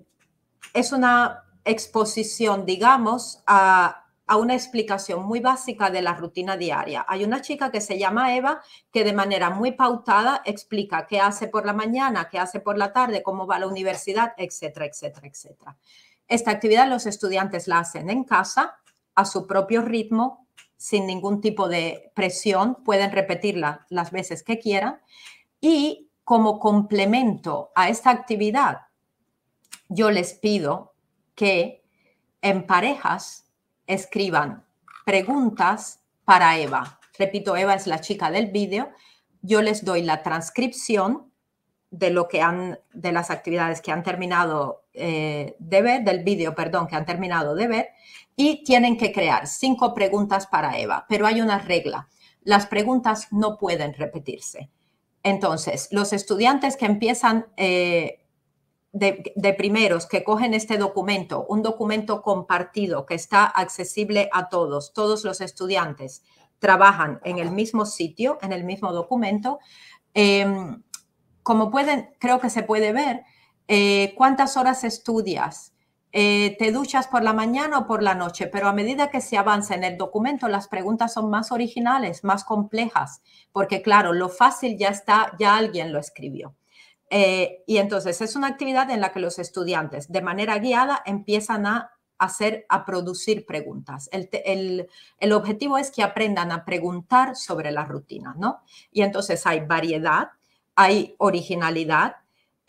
es una exposición, digamos, a, a una explicación muy básica de la rutina diaria. Hay una chica que se llama Eva que de manera muy pautada explica qué hace por la mañana, qué hace por la tarde, cómo va a la universidad, etcétera, etcétera, etcétera. Esta actividad los estudiantes la hacen en casa, a su propio ritmo, sin ningún tipo de presión, pueden repetirla las veces que quieran. Y como complemento a esta actividad, yo les pido que en parejas escriban preguntas para Eva. Repito, Eva es la chica del vídeo. Yo les doy la transcripción de lo que han, de las actividades que han terminado eh, de ver, del vídeo, perdón, que han terminado de ver, y tienen que crear cinco preguntas para Eva, pero hay una regla. Las preguntas no pueden repetirse. Entonces, los estudiantes que empiezan eh, de, primeros, que cogen este documento, un documento compartido que está accesible a todos, todos los estudiantes trabajan en el mismo sitio, en el mismo documento. Em, como pueden, creo que se puede ver, eh, cuántas horas estudias, eh, te duchas por la mañana o por la noche, pero a medida que se avanza en el documento, las preguntas son más originales, más complejas, porque claro, lo fácil ya está, ya alguien lo escribió. Eh, y entonces es una actividad en la que los estudiantes de manera guiada empiezan a hacer, a producir preguntas. El, el objetivo es que aprendan a preguntar sobre la rutina, ¿no? Y entonces hay variedad, hay originalidad,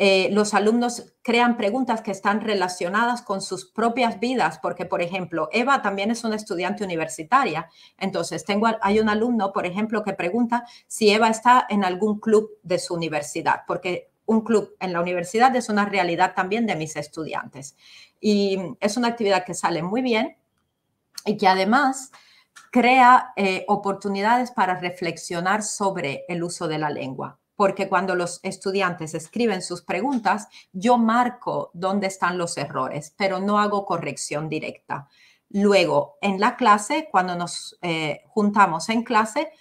eh, los alumnos crean preguntas que están relacionadas con sus propias vidas, porque, por ejemplo, Eva también es una estudiante universitaria. Entonces, tengo, hay un alumno, por ejemplo, que pregunta si Eva está en algún club de su universidad, porque un club en la universidad es una realidad también de mis estudiantes. Y es una actividad que sale muy bien y que además crea eh, oportunidades para reflexionar sobre el uso de la lengua porque cuando los estudiantes escriben sus preguntas, yo marco dónde están los errores, pero no hago corrección directa. Luego, en la clase, cuando nos eh, juntamos en clase,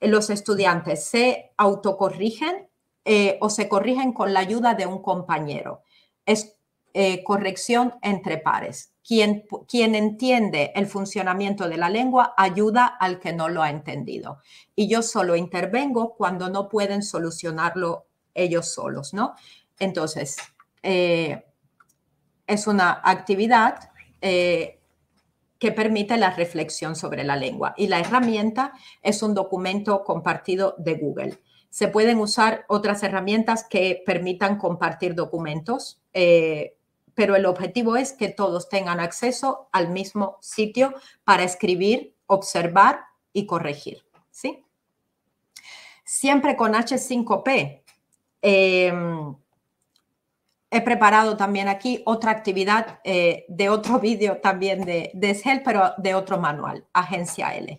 los estudiantes se autocorrigen eh, o se corrigen con la ayuda de un compañero. Es eh, corrección entre pares. Quien, quien, entiende el funcionamiento de la lengua ayuda al que no lo ha entendido. Y yo solo intervengo cuando no pueden solucionarlo ellos solos, ¿no? Entonces, eh, es una actividad eh, que permite la reflexión sobre la lengua. Y la herramienta es un documento compartido de Google. Se pueden usar otras herramientas que permitan compartir documentos. Eh, pero el objetivo es que todos tengan acceso al mismo sitio para escribir, observar y corregir. ¿sí? Siempre con H5P. Em, he preparado también aquí otra actividad eh, de otro *laughs* vídeo también de, de pero de otro manual, Agencia L.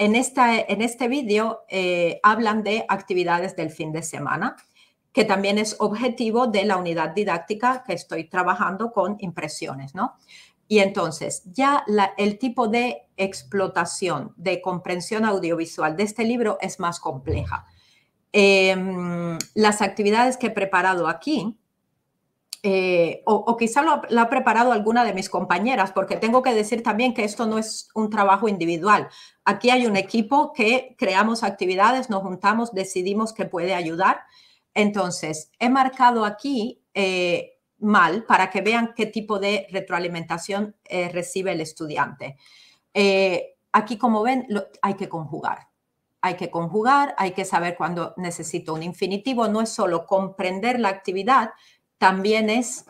En, esta, en este vídeo eh, hablan de actividades del fin de semana que también es objetivo de la unidad didáctica que estoy trabajando con impresiones, ¿no? Y entonces, ya el tipo de explotación de comprensión audiovisual de este libro es más compleja. Em, las actividades que he preparado aquí, eh, o, quizá lo, lo, ha preparado alguna de mis compañeras, porque tengo que decir también que esto no es un trabajo individual. Aquí hay un equipo que creamos actividades, nos juntamos, decidimos que puede ayudar entonces, he marcado aquí eh, mal para que vean qué tipo de retroalimentación eh, recibe el estudiante. Eh, aquí, como ven, hay que conjugar. Hay que conjugar, hay que saber cuándo necesito un infinitivo. No es solo comprender la actividad, también es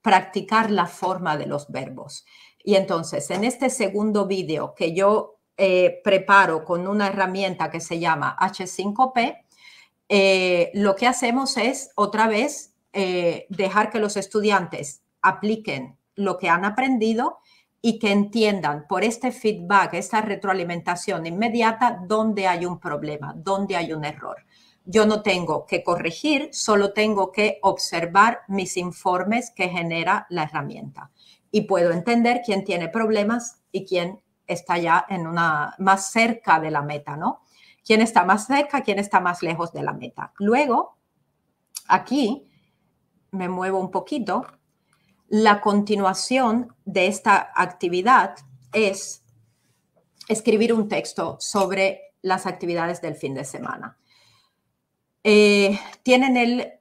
practicar la forma de los verbos. Y entonces, en este segundo vídeo que yo preparo con una herramienta que se llama H5P, eh, lo que hacemos es otra vez eh, dejar que los estudiantes apliquen lo que han aprendido y que entiendan por este feedback, esta retroalimentación inmediata, dónde hay un problema, dónde hay un error. Yo no tengo que corregir, solo tengo que observar mis informes que genera la herramienta. Y puedo entender quién tiene problemas y quién está ya en una más cerca de la meta, ¿no? quién está más cerca, quién está más lejos de la meta. Luego, aquí me muevo un poquito. La continuación de esta actividad es escribir un texto sobre las actividades del fin de semana. Eh, tienen, el,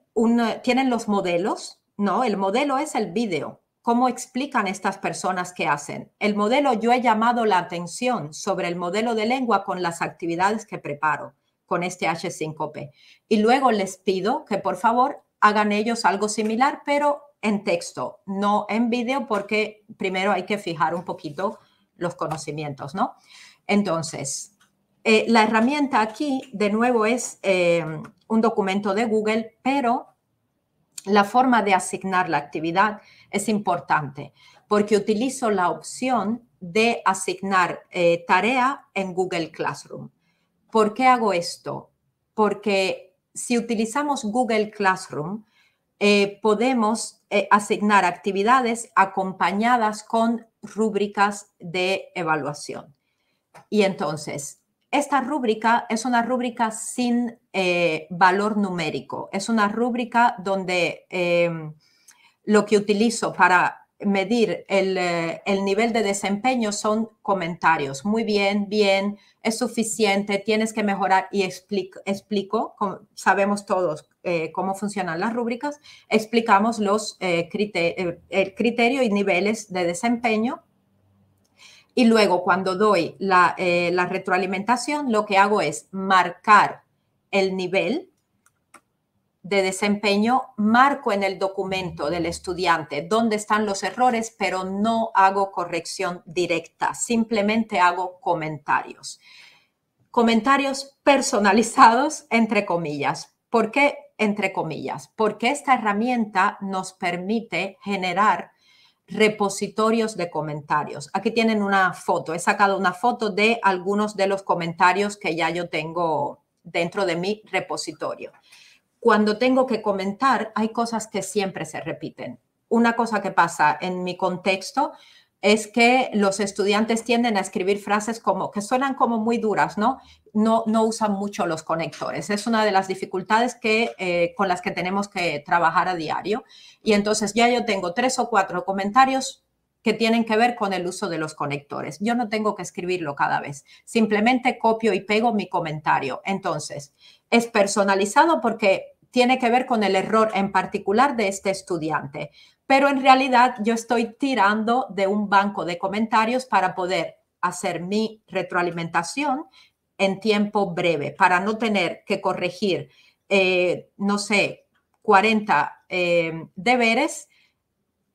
tienen los modelos, ¿no? El modelo es el vídeo cómo explican estas personas qué hacen. El modelo, yo he llamado la atención sobre el modelo de lengua con las actividades que preparo con este H5P. Y luego les pido que por favor hagan ellos algo similar, pero en texto, no en vídeo, porque primero hay que fijar un poquito los conocimientos, ¿no? Entonces, eh, la herramienta aquí, de nuevo, es eh, un documento de Google, pero la forma de asignar la actividad es importante porque utilizo la opción de asignar eh, tarea en Google Classroom. ¿Por qué hago esto? Porque si utilizamos Google Classroom, eh, podemos eh, asignar actividades acompañadas con rúbricas de evaluación. Y entonces, esta rúbrica es una rúbrica sin valor numérico, es una rúbrica donde lo que utilizo para medir eh, el, nivel de desempeño son comentarios. Muy bien, bien, es suficiente, tienes que mejorar y explico, explico como sabemos todos eh, cómo funcionan las rúbricas, explicamos los eh, el criterio y niveles de desempeño. Y luego cuando doy la retroalimentación, lo que hago es marcar el nivel de desempeño marco en el documento del estudiante dónde están los errores, pero no hago corrección directa, simplemente hago comentarios. Comentarios personalizados, entre comillas. ¿Por qué entre comillas? Porque esta herramienta nos permite generar repositorios de comentarios. Aquí tienen una foto, he sacado una foto de algunos de los comentarios que ya yo tengo dentro de mi repositorio cuando tengo que comentar, hay cosas que siempre se repiten. Una cosa que pasa en mi contexto es que los estudiantes tienden a escribir frases como que suenan como muy duras, ¿no? No, no usan mucho los conectores. Es una de las dificultades que, eh, con las que tenemos que trabajar a diario. Y entonces ya yo tengo tres o cuatro comentarios que tienen que ver con el uso de los conectores. Yo no tengo que escribirlo cada vez, simplemente copio y pego mi comentario. Entonces, es personalizado porque tiene que ver con el error en particular de este estudiante. Pero en realidad yo estoy tirando de un banco de comentarios para poder hacer mi retroalimentación en tiempo breve, para no tener que corregir, eh, no sé, 40 eh, deberes.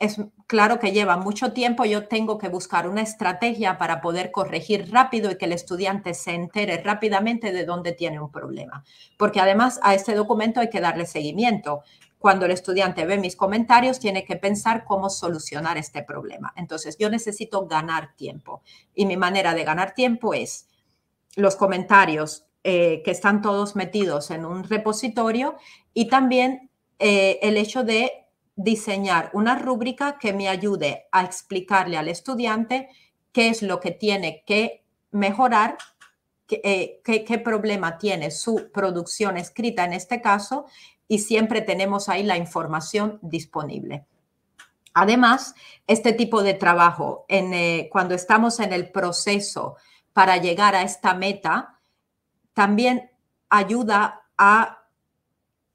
Es claro que lleva mucho tiempo, yo tengo que buscar una estrategia para poder corregir rápido y que el estudiante se entere rápidamente de dónde tiene un problema. Porque además a este documento hay que darle seguimiento. Cuando el estudiante ve mis comentarios, tiene que pensar cómo solucionar este problema. Entonces, yo necesito ganar tiempo. Y mi manera de ganar tiempo es los comentarios eh, que están todos metidos en un repositorio y también eh, el hecho de diseñar una rúbrica que me ayude a explicarle al estudiante qué es lo que tiene que mejorar, eh, qué, problema tiene su producción escrita en este caso, y siempre tenemos ahí la información disponible. Además, este tipo de trabajo, eh, cuando estamos en el proceso para llegar a esta meta, también ayuda a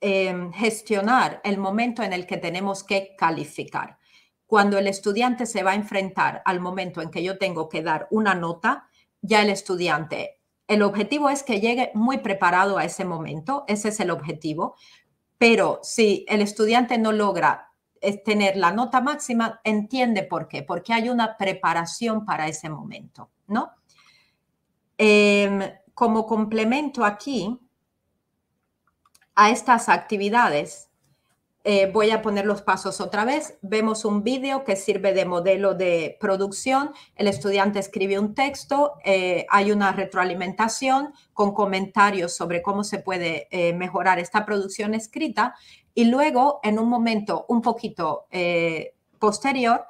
Em, gestionar el momento en el que tenemos que calificar. Cuando el estudiante se va a enfrentar al momento en que yo tengo que dar una nota, ya el estudiante, el objetivo es que llegue muy preparado a ese momento, ese es el objetivo, pero si el estudiante no logra eh, tener la nota máxima, entiende por qué, porque hay una preparación para ese momento, ¿no? Em, como complemento aquí, a estas actividades, eh, voy a poner los pasos otra vez. Vemos un vídeo que sirve de modelo de producción. El estudiante escribe un texto, eh, hay una retroalimentación con comentarios sobre cómo se puede eh, mejorar esta producción escrita y luego, en un momento un poquito posterior,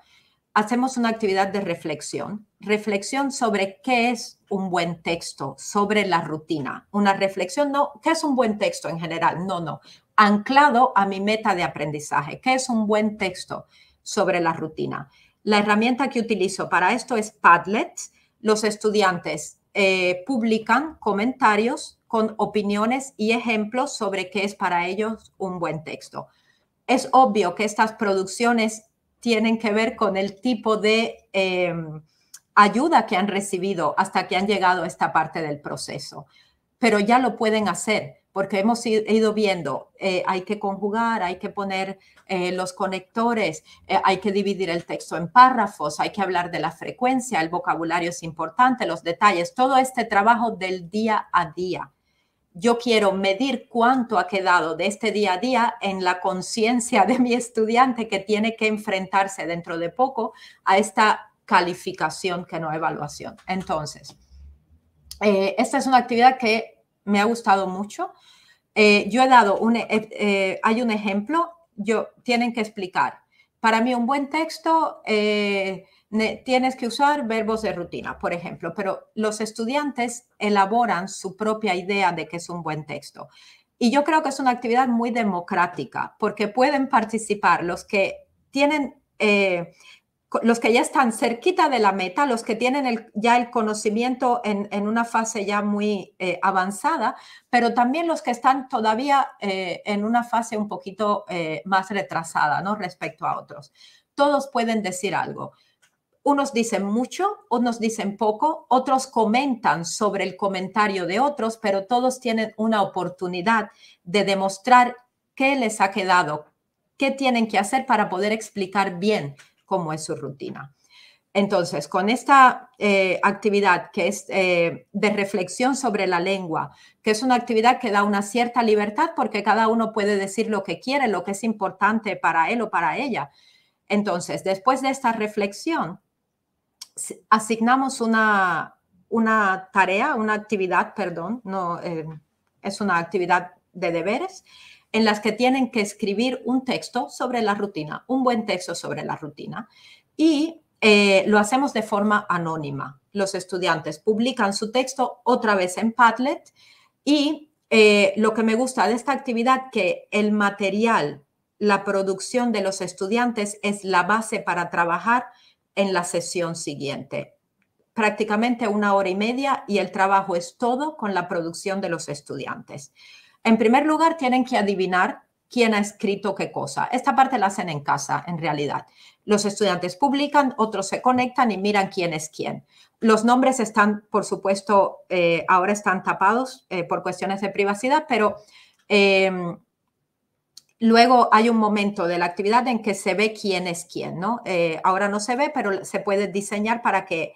hacemos una actividad de reflexión. Reflexión sobre qué es un buen texto, sobre la rutina. Una reflexión, no, ¿qué es un buen texto en general? No, no. Anclado a mi meta de aprendizaje. ¿Qué es un buen texto sobre la rutina? La herramienta que utilizo para esto es Padlet. Los estudiantes eh, publican comentarios con opiniones y ejemplos sobre qué es para ellos un buen texto. Es obvio que estas producciones tienen que ver con el tipo de em, ayuda que han recibido hasta que han llegado a esta parte del proceso. Pero ya lo pueden hacer porque hemos ido viendo, eh, hay que conjugar, hay que poner eh, los conectores, eh, hay que dividir el texto en párrafos, hay que hablar de la frecuencia, el vocabulario es importante, los detalles, todo este trabajo del día a día yo quiero medir cuánto ha quedado de este día a día en la conciencia de mi estudiante que tiene que enfrentarse dentro de poco a esta calificación que no evaluación. Entonces, eh, esta es una actividad que me ha gustado mucho. Eh, yo he dado un, eh, hay un ejemplo, yo, tienen que explicar. Para mí un buen texto tienes que usar verbos de rutina, por ejemplo, pero los estudiantes elaboran su propia idea de que es un buen texto. Y yo creo que es una actividad muy democrática, porque pueden participar los que tienen, eh, los que ya están cerquita de la meta, los que tienen ya el conocimiento en, una fase ya muy eh, avanzada, pero también los que están todavía eh, en una fase un poquito más retrasada, ¿no? Respecto a otros. Todos pueden decir algo. Unos dicen mucho, unos dicen poco, otros comentan sobre el comentario de otros, pero todos tienen una oportunidad de demostrar qué les ha quedado, qué tienen que hacer para poder explicar bien cómo es su rutina. Entonces, con esta eh, actividad que es eh, de reflexión sobre la lengua, que es una actividad que da una cierta libertad porque cada uno puede decir lo que quiere, lo que es importante para él o para ella. Entonces, después de esta reflexión, asignamos una, una tarea, una actividad, perdón, no, eh, es una actividad de deberes, en las que tienen que escribir un texto sobre la rutina, un buen texto sobre la rutina. Y eh, lo hacemos de forma anónima. Los estudiantes publican su texto otra vez en Padlet y eh, lo que me gusta de esta actividad que el material, la producción de los estudiantes es la base para trabajar en la sesión siguiente. Prácticamente una hora y media y el trabajo es todo con la producción de los estudiantes. En primer lugar, tienen que adivinar quién ha escrito qué cosa. Esta parte la hacen en casa, en realidad. Los estudiantes publican, otros se conectan y miran quién es quién. Los nombres están, por supuesto, eh, ahora están tapados eh, por cuestiones de privacidad, pero eh, Luego hay un momento de la actividad en que se ve quién es quién, ¿no? Eh, ahora no se ve, pero se puede diseñar para que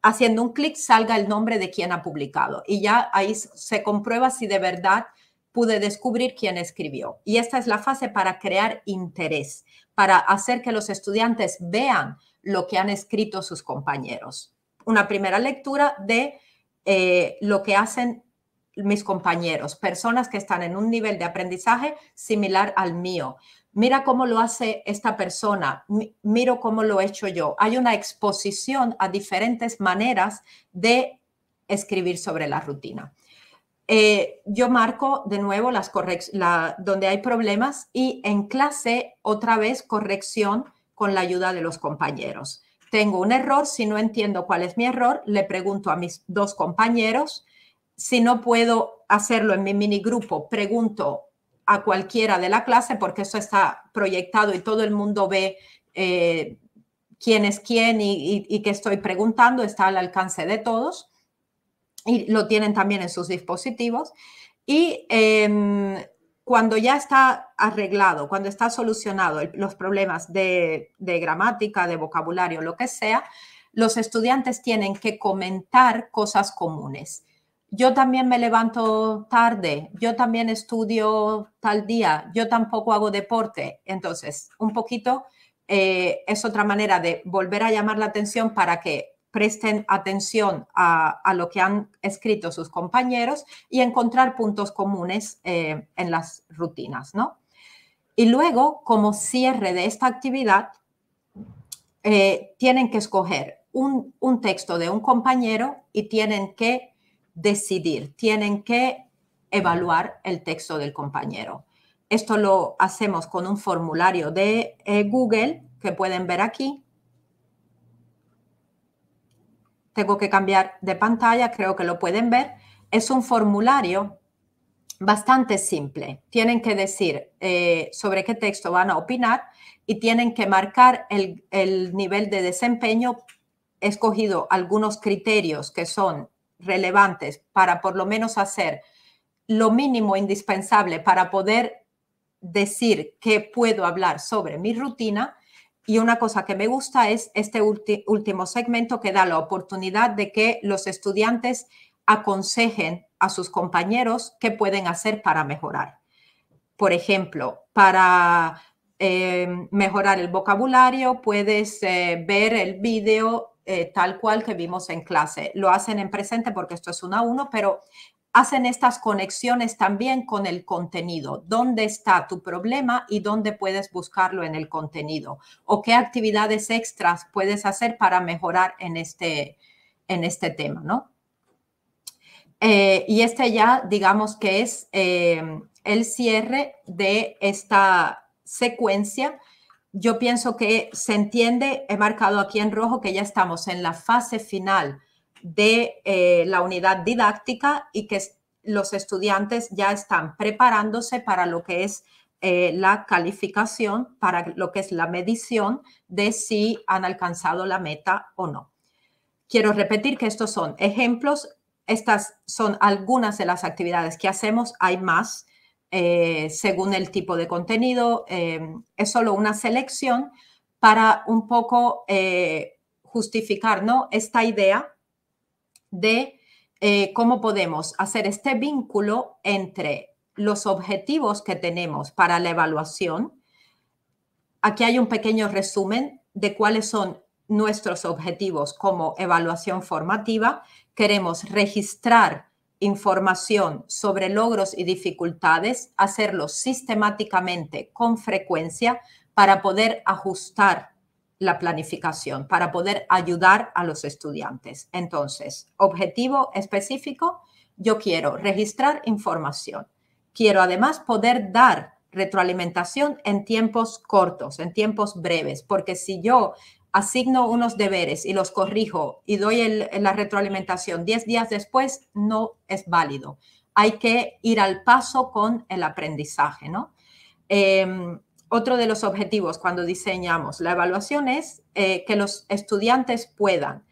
haciendo un clic salga el nombre de quien ha publicado. Y ya ahí se comprueba si de verdad pude descubrir quién escribió. Y esta es la fase para crear interés, para hacer que los estudiantes vean lo que han escrito sus compañeros. Una primera lectura de eh, lo que hacen mis compañeros, personas que están en un nivel de aprendizaje similar al mío. Mira cómo lo hace esta persona, miro cómo lo he hecho yo. Hay una exposición a diferentes maneras de escribir sobre la rutina. Eh, yo marco de nuevo las la, donde hay problemas y en clase otra vez corrección con la ayuda de los compañeros. Tengo un error, si no entiendo cuál es mi error, le pregunto a mis dos compañeros, si no puedo hacerlo en mi mini grupo, pregunto a cualquiera de la clase porque eso está proyectado y todo el mundo ve eh, quién es quién y, qué estoy preguntando, está al alcance de todos y lo tienen también en sus dispositivos. Y em, cuando ya está arreglado, cuando está solucionado los problemas de gramática, de vocabulario, lo que sea, los estudiantes tienen que comentar cosas comunes yo también me levanto tarde, yo también estudio tal día, yo tampoco hago deporte. Entonces, un poquito eh, es otra manera de volver a llamar la atención para que presten atención a, lo que han escrito sus compañeros y encontrar puntos comunes eh, en las rutinas, ¿no? Y luego, como cierre de esta actividad, eh, tienen que escoger un texto de un compañero y tienen que decidir, tienen que evaluar el texto del compañero. Esto lo hacemos con un formulario de eh, Google que pueden ver aquí. Tengo que cambiar de pantalla, creo que lo pueden ver. Es un formulario bastante simple. Tienen que decir eh, sobre qué texto van a opinar y tienen que marcar el, el nivel de desempeño. He escogido algunos criterios que son relevantes para por lo menos hacer lo mínimo indispensable para poder decir que puedo hablar sobre mi rutina. Y una cosa que me gusta es este último segmento que da la oportunidad de que los estudiantes aconsejen a sus compañeros qué pueden hacer para mejorar. Por ejemplo, para eh, mejorar el vocabulario, puedes eh, ver el vídeo eh, tal cual que vimos en clase. Lo hacen en presente porque esto es una a uno, pero hacen estas conexiones también con el contenido. ¿Dónde está tu problema y dónde puedes buscarlo en el contenido? ¿O qué actividades extras puedes hacer para mejorar en este, en este tema? ¿no? Eh, y este ya, digamos que es eh, el cierre de esta secuencia yo pienso que se entiende, he marcado aquí en rojo que ya estamos en la fase final de eh, la unidad didáctica y que los estudiantes ya están preparándose para lo que es eh, la calificación, para lo que es la medición de si han alcanzado la meta o no. Quiero repetir que estos son ejemplos, estas son algunas de las actividades que hacemos, hay más, eh, según el tipo de contenido. Eh, es solo una selección para un poco eh, justificar esta idea de cómo podemos hacer este vínculo entre los objetivos que tenemos para la evaluación. Aquí hay un pequeño resumen de cuáles son nuestros objetivos como evaluación formativa. Queremos registrar información sobre logros y dificultades, hacerlo sistemáticamente, con frecuencia, para poder ajustar la planificación, para poder ayudar a los estudiantes. Entonces, objetivo específico, yo quiero registrar información. Quiero además poder dar retroalimentación en tiempos cortos, en tiempos breves, porque si yo asigno unos deberes y los corrijo y doy la retroalimentación 10 días después, no es válido. Hay que ir al paso con el aprendizaje, ¿no? Em, otro de los objetivos cuando diseñamos la evaluación es eh, que los estudiantes puedan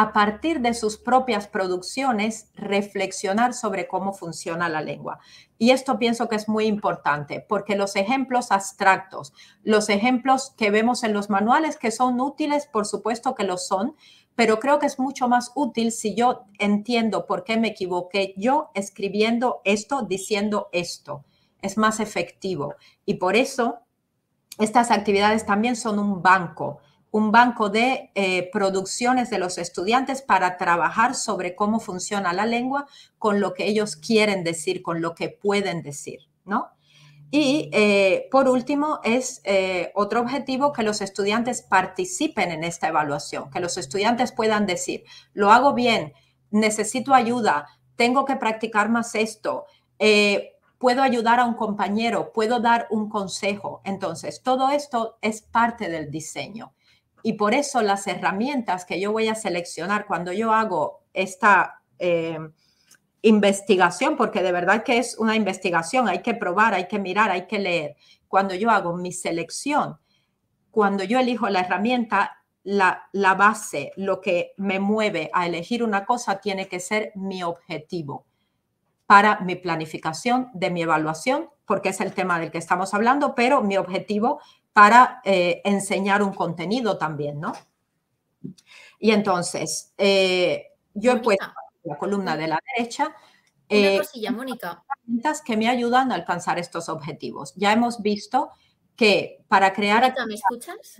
a partir de sus propias producciones, reflexionar sobre cómo funciona la lengua. Y esto pienso que es muy importante, porque los ejemplos abstractos, los ejemplos que vemos en los manuales, que son útiles, por supuesto que lo son, pero creo que es mucho más útil si yo entiendo por qué me equivoqué yo escribiendo esto, diciendo esto. Es más efectivo. Y por eso estas actividades también son un banco un banco de eh, producciones de los estudiantes para trabajar sobre cómo funciona la lengua con lo que ellos quieren decir, con lo que pueden decir, ¿no? Y eh, por último, es eh, otro objetivo que los estudiantes participen en esta evaluación, que los estudiantes puedan decir, lo hago bien, necesito ayuda, tengo que practicar más esto, puedo ayudar a un compañero, puedo dar un consejo. Entonces, todo esto es parte del diseño y por eso las herramientas que yo voy a seleccionar cuando yo hago esta eh, investigación, porque de verdad que es una investigación, hay que probar, hay que mirar, hay que leer. Cuando yo hago mi selección, cuando yo elijo la herramienta, la, la base, lo que me mueve a elegir una cosa tiene que ser mi objetivo para mi planificación de mi evaluación, porque es el tema del que estamos hablando, pero mi objetivo para eh, enseñar un contenido también, ¿no? Y entonces, eh, yo he puesto la columna de la derecha. Eh, Mónica. Que me ayudan a alcanzar estos objetivos. Ya hemos visto que para crear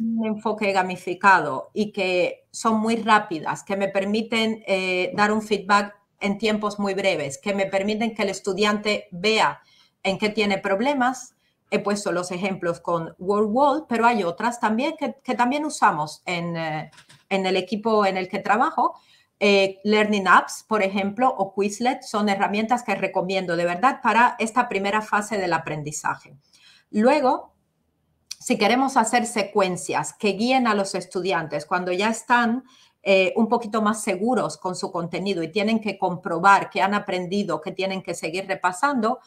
un enfoque gamificado y que son muy rápidas, que me permiten eh, dar un feedback en tiempos muy breves, que me permiten que el estudiante vea en qué tiene problemas, he puesto los ejemplos con World Wall, pero hay otras también que, también usamos eh, en, el equipo en el que trabajo. Eh, Learning Apps, por ejemplo, o Quizlet son herramientas que recomiendo de verdad para esta primera fase del aprendizaje. Luego, si queremos hacer secuencias que guíen a los estudiantes cuando ya están eh, un poquito más seguros con su contenido y tienen que comprobar que han aprendido, que tienen que seguir repasando,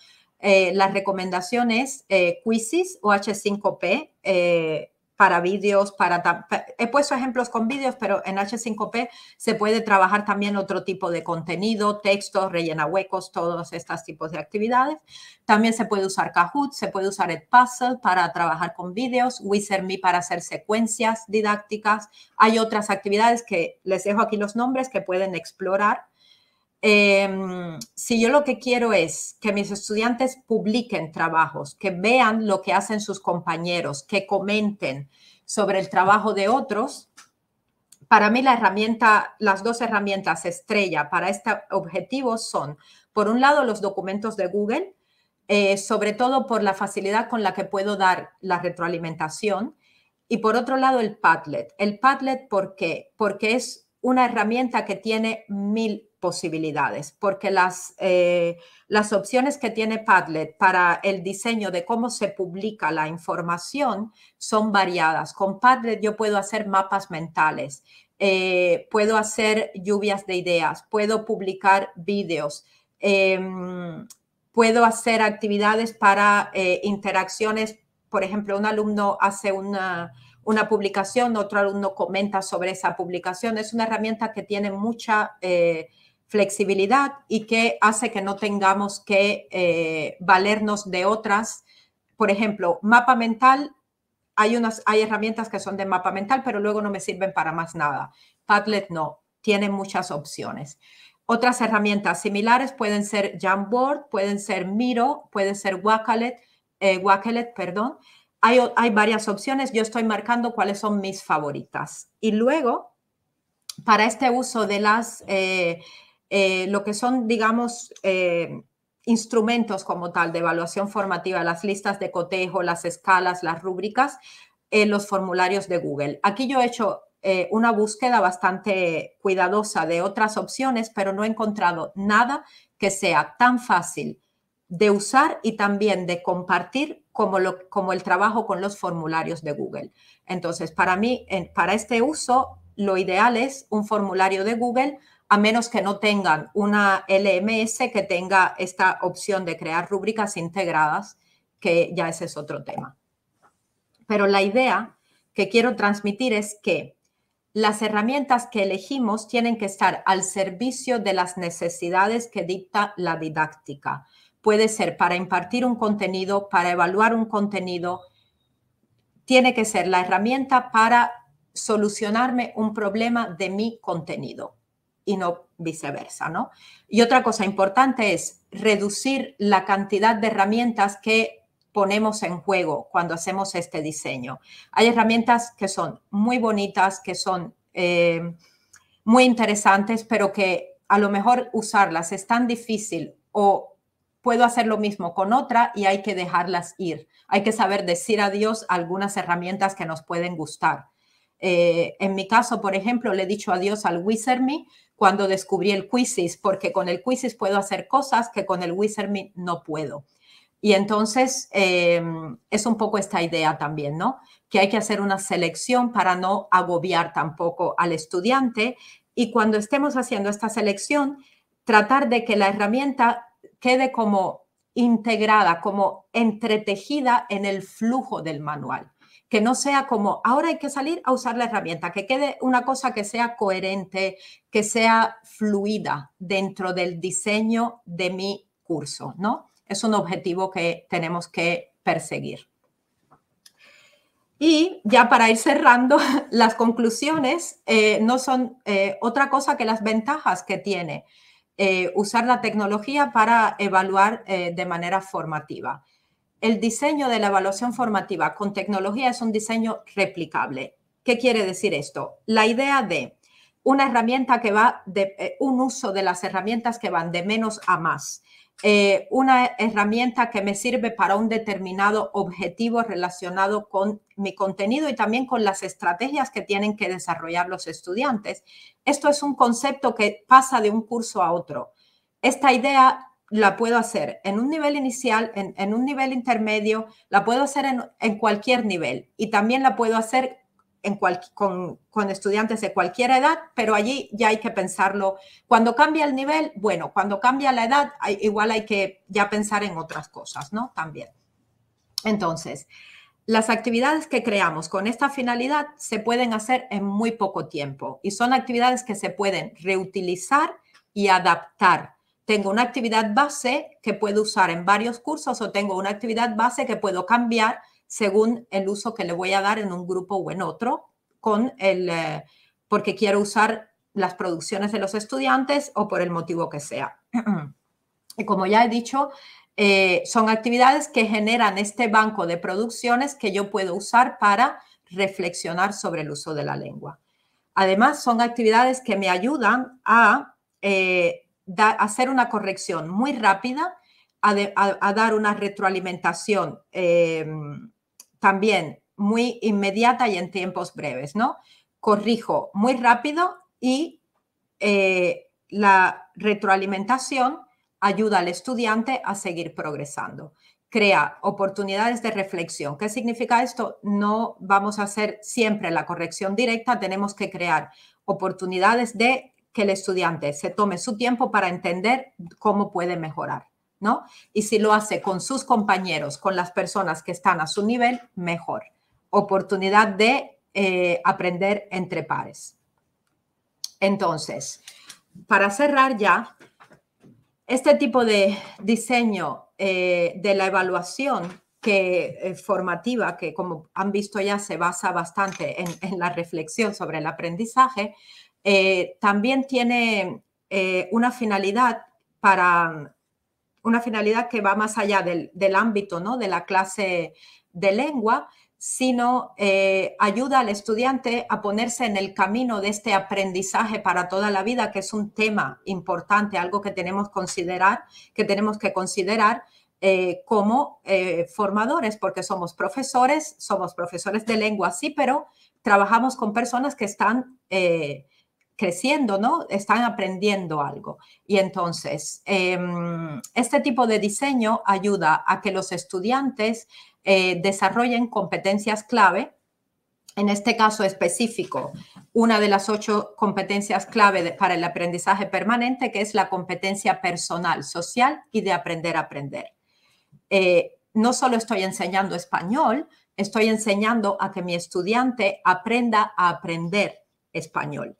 eh, la recomendación es eh, Quizzes o H5P eh, para vídeos, para, He puesto ejemplos con vídeos, pero en H5P se puede trabajar también otro tipo de contenido, textos, rellena huecos, todos estos tipos de actividades. También se puede usar Kahoot, se puede usar Edpuzzle para trabajar con vídeos, WizardMe para hacer secuencias didácticas. Hay otras actividades que les dejo aquí los nombres que pueden explorar Em, si yo lo que quiero es que mis estudiantes publiquen trabajos, que vean lo que hacen sus compañeros, que comenten sobre el trabajo de otros, para mí la herramienta, las dos herramientas estrella para este objetivo son, por un lado, los documentos de Google, eh, sobre todo por la facilidad con la que puedo dar la retroalimentación, y por otro lado, el Padlet. El Padlet, ¿por qué? Porque es una herramienta que tiene mil posibilidades, porque las, eh, las opciones que tiene Padlet para el diseño de cómo se publica la información son variadas. Con Padlet yo puedo hacer mapas mentales, eh, puedo hacer lluvias de ideas, puedo publicar vídeos, em, puedo hacer actividades para eh, interacciones. Por ejemplo, un alumno hace una, publicación, otro alumno comenta sobre esa publicación. Es una herramienta que tiene mucha flexibilidad y que hace que no tengamos que eh, valernos de otras. Por ejemplo, mapa mental, hay, unas, hay herramientas que son de mapa mental, pero luego no me sirven para más nada. Padlet no, tiene muchas opciones. Otras herramientas similares pueden ser Jamboard, pueden ser Miro, pueden ser Wakelet, eh, perdón. Hay, varias opciones, yo estoy marcando cuáles son mis favoritas. Y luego, para este uso de las... Eh, eh, lo que son, digamos, eh, instrumentos como tal de evaluación formativa, las listas de cotejo, las escalas, las rúbricas, los formularios de Google. Aquí yo he hecho eh, una búsqueda bastante cuidadosa de otras opciones, pero no he encontrado nada que sea tan fácil de usar y también de compartir como, lo, como el trabajo con los formularios de Google. Entonces, para mí, para este uso, lo ideal es un formulario de Google a menos que no tengan una LMS que tenga esta opción de crear rúbricas integradas, que ya ese es otro tema. Pero la idea que quiero transmitir es que las herramientas que elegimos tienen que estar al servicio de las necesidades que dicta la didáctica. Puede ser para impartir un contenido, para evaluar un contenido. Tiene que ser la herramienta para solucionarme un problema de mi contenido y no viceversa, ¿no? Y otra cosa importante es reducir la cantidad de herramientas que ponemos en juego cuando hacemos este diseño. Hay herramientas que son muy bonitas, que son eh, muy interesantes, pero que a lo mejor usarlas es tan difícil o puedo hacer lo mismo con otra y hay que dejarlas ir. Hay que saber decir adiós a algunas herramientas que nos pueden gustar eh, en mi caso, por ejemplo, le he dicho adiós al Wizardme cuando descubrí el Quizzes, porque con el Quizzes puedo hacer cosas que con el Wizardme no puedo. Y entonces em, es un poco esta idea también, ¿no? Que hay que hacer una selección para no agobiar tampoco al estudiante y cuando estemos haciendo esta selección, tratar de que la herramienta quede como integrada, como entretejida en el flujo del manual que no sea como ahora hay que salir a usar la herramienta, que quede una cosa que sea coherente, que sea fluida dentro del diseño de mi curso, ¿no? Es un objetivo que tenemos que perseguir. Y ya para ir cerrando, *laughs* las conclusiones eh, no son eh, otra cosa que las ventajas que tiene eh, usar la tecnología para evaluar de manera formativa el diseño de la evaluación formativa con tecnología es un diseño replicable. ¿Qué quiere decir esto? La idea de una herramienta que va de eh, un uso de las herramientas que van de menos a más. Eh, una herramienta que me sirve para un determinado objetivo relacionado con mi contenido y también con las estrategias que tienen que desarrollar los estudiantes. Esto es un concepto que pasa de un curso a otro. Esta idea la puedo hacer en un nivel inicial, en, un nivel intermedio, la puedo hacer en, cualquier nivel y también la puedo hacer en con, estudiantes de cualquier edad, pero allí ya hay que pensarlo. Cuando cambia el nivel, bueno, cuando cambia la edad, igual hay que ya pensar en otras cosas, ¿no? También. Entonces, las actividades que creamos con esta finalidad se pueden hacer en muy poco tiempo y son actividades que se pueden reutilizar y adaptar tengo una actividad base que puedo usar en varios cursos o tengo una actividad base que puedo cambiar según el uso que le voy a dar en un grupo o en otro, con el, eh, porque quiero usar las producciones de los estudiantes o por el motivo que sea. *clears throat* y como ya he dicho, eh, son actividades que generan este banco de producciones que yo puedo usar para reflexionar sobre el uso de la lengua. Además, son actividades que me ayudan a eh, hacer una corrección muy rápida, a, dar una retroalimentación eh, también muy inmediata y en tiempos breves, ¿no? Corrijo muy rápido y eh, la retroalimentación ayuda al estudiante a seguir progresando. Crea oportunidades de reflexión. ¿Qué significa esto? No vamos a hacer siempre la corrección directa, tenemos que crear oportunidades de que el estudiante se tome su tiempo para entender cómo puede mejorar, ¿no? Y si lo hace con sus compañeros, con las personas que están a su nivel, mejor. Oportunidad de eh, aprender entre pares. Entonces, para cerrar ya, este tipo de diseño eh, de la evaluación que eh, formativa, que como han visto ya se basa bastante en, en, la reflexión sobre el aprendizaje, eh, también tiene eh, una finalidad para una finalidad que va más allá del, ámbito ¿no? de la clase de lengua, sino eh, ayuda al estudiante a ponerse en el camino de este aprendizaje para toda la vida, que es un tema importante, algo que tenemos considerar, que tenemos que considerar como formadores, porque somos profesores, somos profesores de lengua, sí, pero trabajamos con personas que están creciendo, ¿no? Están aprendiendo algo. Y entonces, em, este tipo de diseño ayuda a que los estudiantes eh, desarrollen competencias clave. En este caso específico, una de las ocho competencias clave para el aprendizaje permanente, que es la competencia personal, social y de aprender a aprender. Eh, no solo estoy enseñando español, estoy enseñando a que mi estudiante aprenda a aprender español.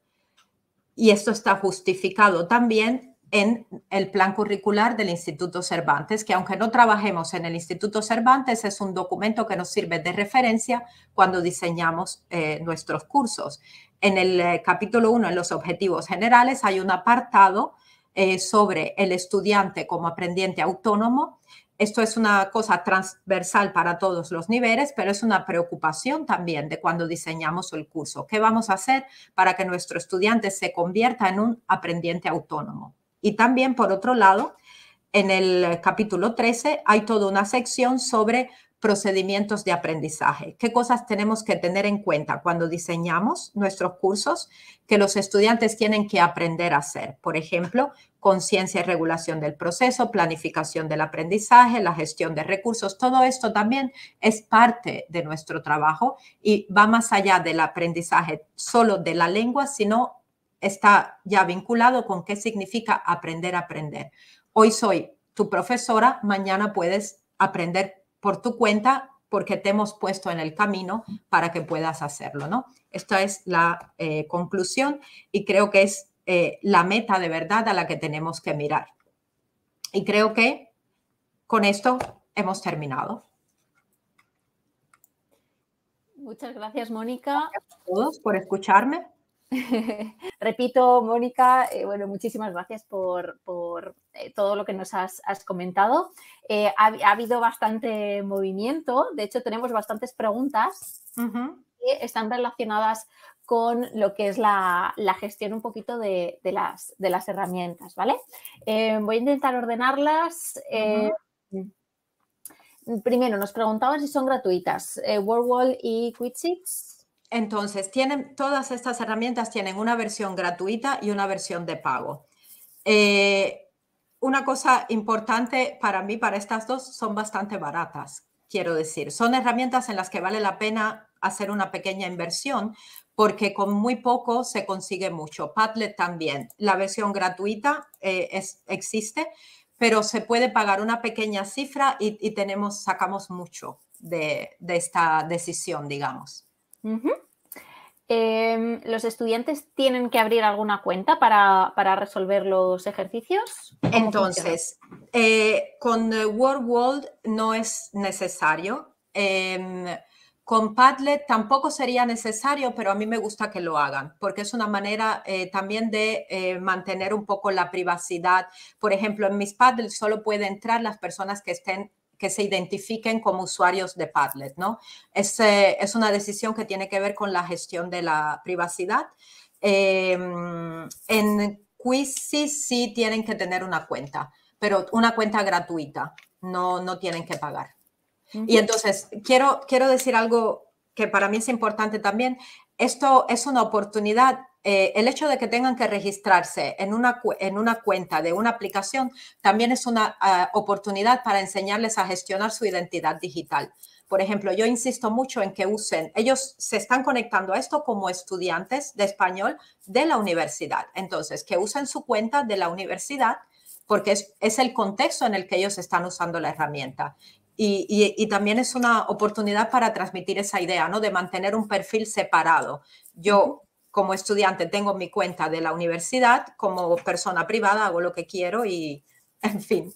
Y esto está justificado también en el plan curricular del Instituto Cervantes, que aunque no trabajemos en el Instituto Cervantes, es un documento que nos sirve de referencia cuando diseñamos eh, nuestros cursos. En el eh, capítulo 1, en los objetivos generales, hay un apartado eh, sobre el estudiante como aprendiente autónomo esto es una cosa transversal para todos los niveles, pero es una preocupación también de cuando diseñamos el curso. ¿Qué vamos a hacer para que nuestro estudiante se convierta en un aprendiente autónomo? Y también, por otro lado, en el capítulo 13 hay toda una sección sobre procedimientos de aprendizaje, qué cosas tenemos que tener en cuenta cuando diseñamos nuestros cursos que los estudiantes tienen que aprender a hacer. Por ejemplo, conciencia y regulación del proceso, planificación del aprendizaje, la gestión de recursos, todo esto también es parte de nuestro trabajo y va más allá del aprendizaje solo de la lengua, sino está ya vinculado con qué significa aprender a aprender. Hoy soy tu profesora, mañana puedes aprender por tu cuenta porque te hemos puesto en el camino para que puedas hacerlo, ¿no? Esta es la eh, conclusión y creo que es eh, la meta de verdad a la que tenemos que mirar. Y creo que con esto hemos terminado. Muchas gracias, Mónica. Gracias a todos por escucharme. *laughs* Repito, Mónica, eh, bueno, muchísimas gracias por, eh, todo lo que nos has, comentado. Eh, ha, habido bastante movimiento, de hecho tenemos bastantes preguntas que están relacionadas con lo que es la, gestión un poquito de, de, las, herramientas, ¿vale? voy a intentar ordenarlas. Primero, nos preguntaban si son gratuitas, WorldWall y QuickSits. Entonces, tienen, todas estas herramientas tienen una versión gratuita y una versión de pago. Eh, una cosa importante para mí, para estas dos, son bastante baratas, quiero decir. Son herramientas en las que vale la pena hacer una pequeña inversión porque con muy poco se consigue mucho. Padlet también. La versión gratuita eh, existe, pero se puede pagar una pequeña cifra y, tenemos, sacamos mucho de esta decisión, digamos. Em, ¿Los estudiantes tienen que abrir alguna cuenta para, resolver los ejercicios? Entonces, eh, con World World no es necesario. Em, con Padlet tampoco sería necesario, pero a mí me gusta que lo hagan, porque es una manera eh, también de eh, mantener un poco la privacidad. Por ejemplo, en mis Padlet solo pueden entrar las personas que estén que se identifiquen como usuarios de Padlet, ¿no? Es, una decisión que tiene que ver con la gestión de la privacidad. Em, en Quizzes sí tienen que tener una cuenta, pero una cuenta gratuita, no, no tienen que pagar. Y entonces, quiero, quiero decir algo que para mí es importante también. Esto es una oportunidad eh, el hecho de que tengan que registrarse en una, en una cuenta de una aplicación también es una ah, oportunidad para enseñarles a gestionar su identidad digital. Por ejemplo, yo insisto mucho en que usen, ellos se están conectando a esto como estudiantes de español de la universidad. Entonces, que usen su cuenta de la universidad porque es, el contexto en el que ellos están usando la herramienta. Y, y, también es una oportunidad para transmitir esa idea, ¿no? De mantener un perfil separado. Yo como estudiante tengo mi cuenta de la universidad, como persona privada hago lo que quiero y, en fin.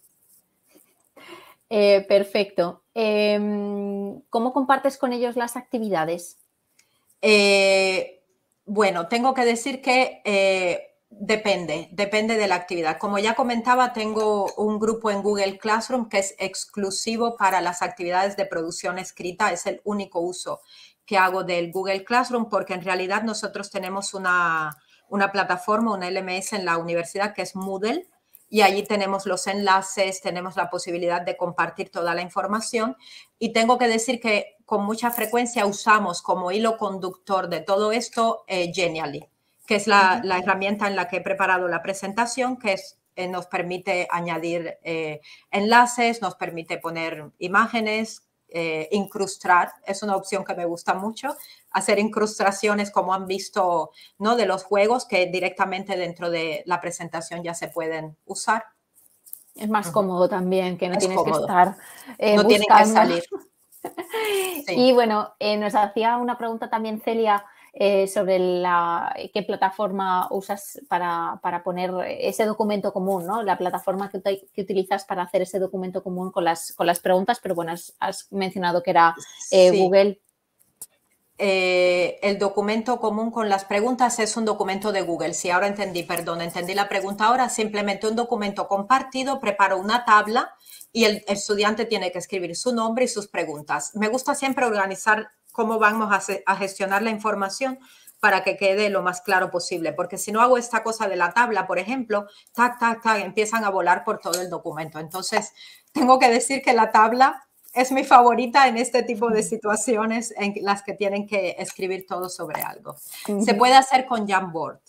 Eh, perfecto. Em, ¿Cómo compartes con ellos las actividades? Eh, bueno, tengo que decir que eh, depende, depende de la actividad. Como ya comentaba, tengo un grupo en Google Classroom que es exclusivo para las actividades de producción escrita, es el único uso que hago del Google Classroom, porque en realidad nosotros tenemos una, plataforma, una LMS en la universidad que es Moodle, y allí tenemos los enlaces, tenemos la posibilidad de compartir toda la información. Y tengo que decir que con mucha frecuencia usamos como hilo conductor de todo esto eh, Genially, que es la, herramienta en la que he preparado la presentación, que eh, nos permite añadir eh, enlaces, nos permite poner imágenes, eh, incrustar, es una opción que me gusta mucho, hacer incrustaciones como han visto, ¿no? De los juegos que directamente dentro de la presentación ya se pueden usar. Es más cómodo también, que no tienes que estar eh, No que salir. *laughs* Y bueno, eh, nos hacía una pregunta también Celia eh, sobre la, qué plataforma usas para, poner ese documento común, ¿no? La plataforma que, utilizas para hacer ese documento común con las, con las preguntas, pero bueno, has, mencionado que era eh, Google. Eh, el documento común con las preguntas es un documento de Google. Si sí, ahora entendí, perdón, entendí la pregunta ahora. Simplemente un documento compartido, preparo una tabla y el estudiante tiene que escribir su nombre y sus preguntas. Me gusta siempre organizar cómo vamos a, gestionar la información para que quede lo más claro posible. Porque si no hago esta cosa de la tabla, por ejemplo, tac, tac, tac, empiezan a volar por todo el documento. Entonces, tengo que decir que la tabla es mi favorita en este tipo de situaciones en las que tienen que escribir todo sobre algo. Se puede hacer con Jamboard.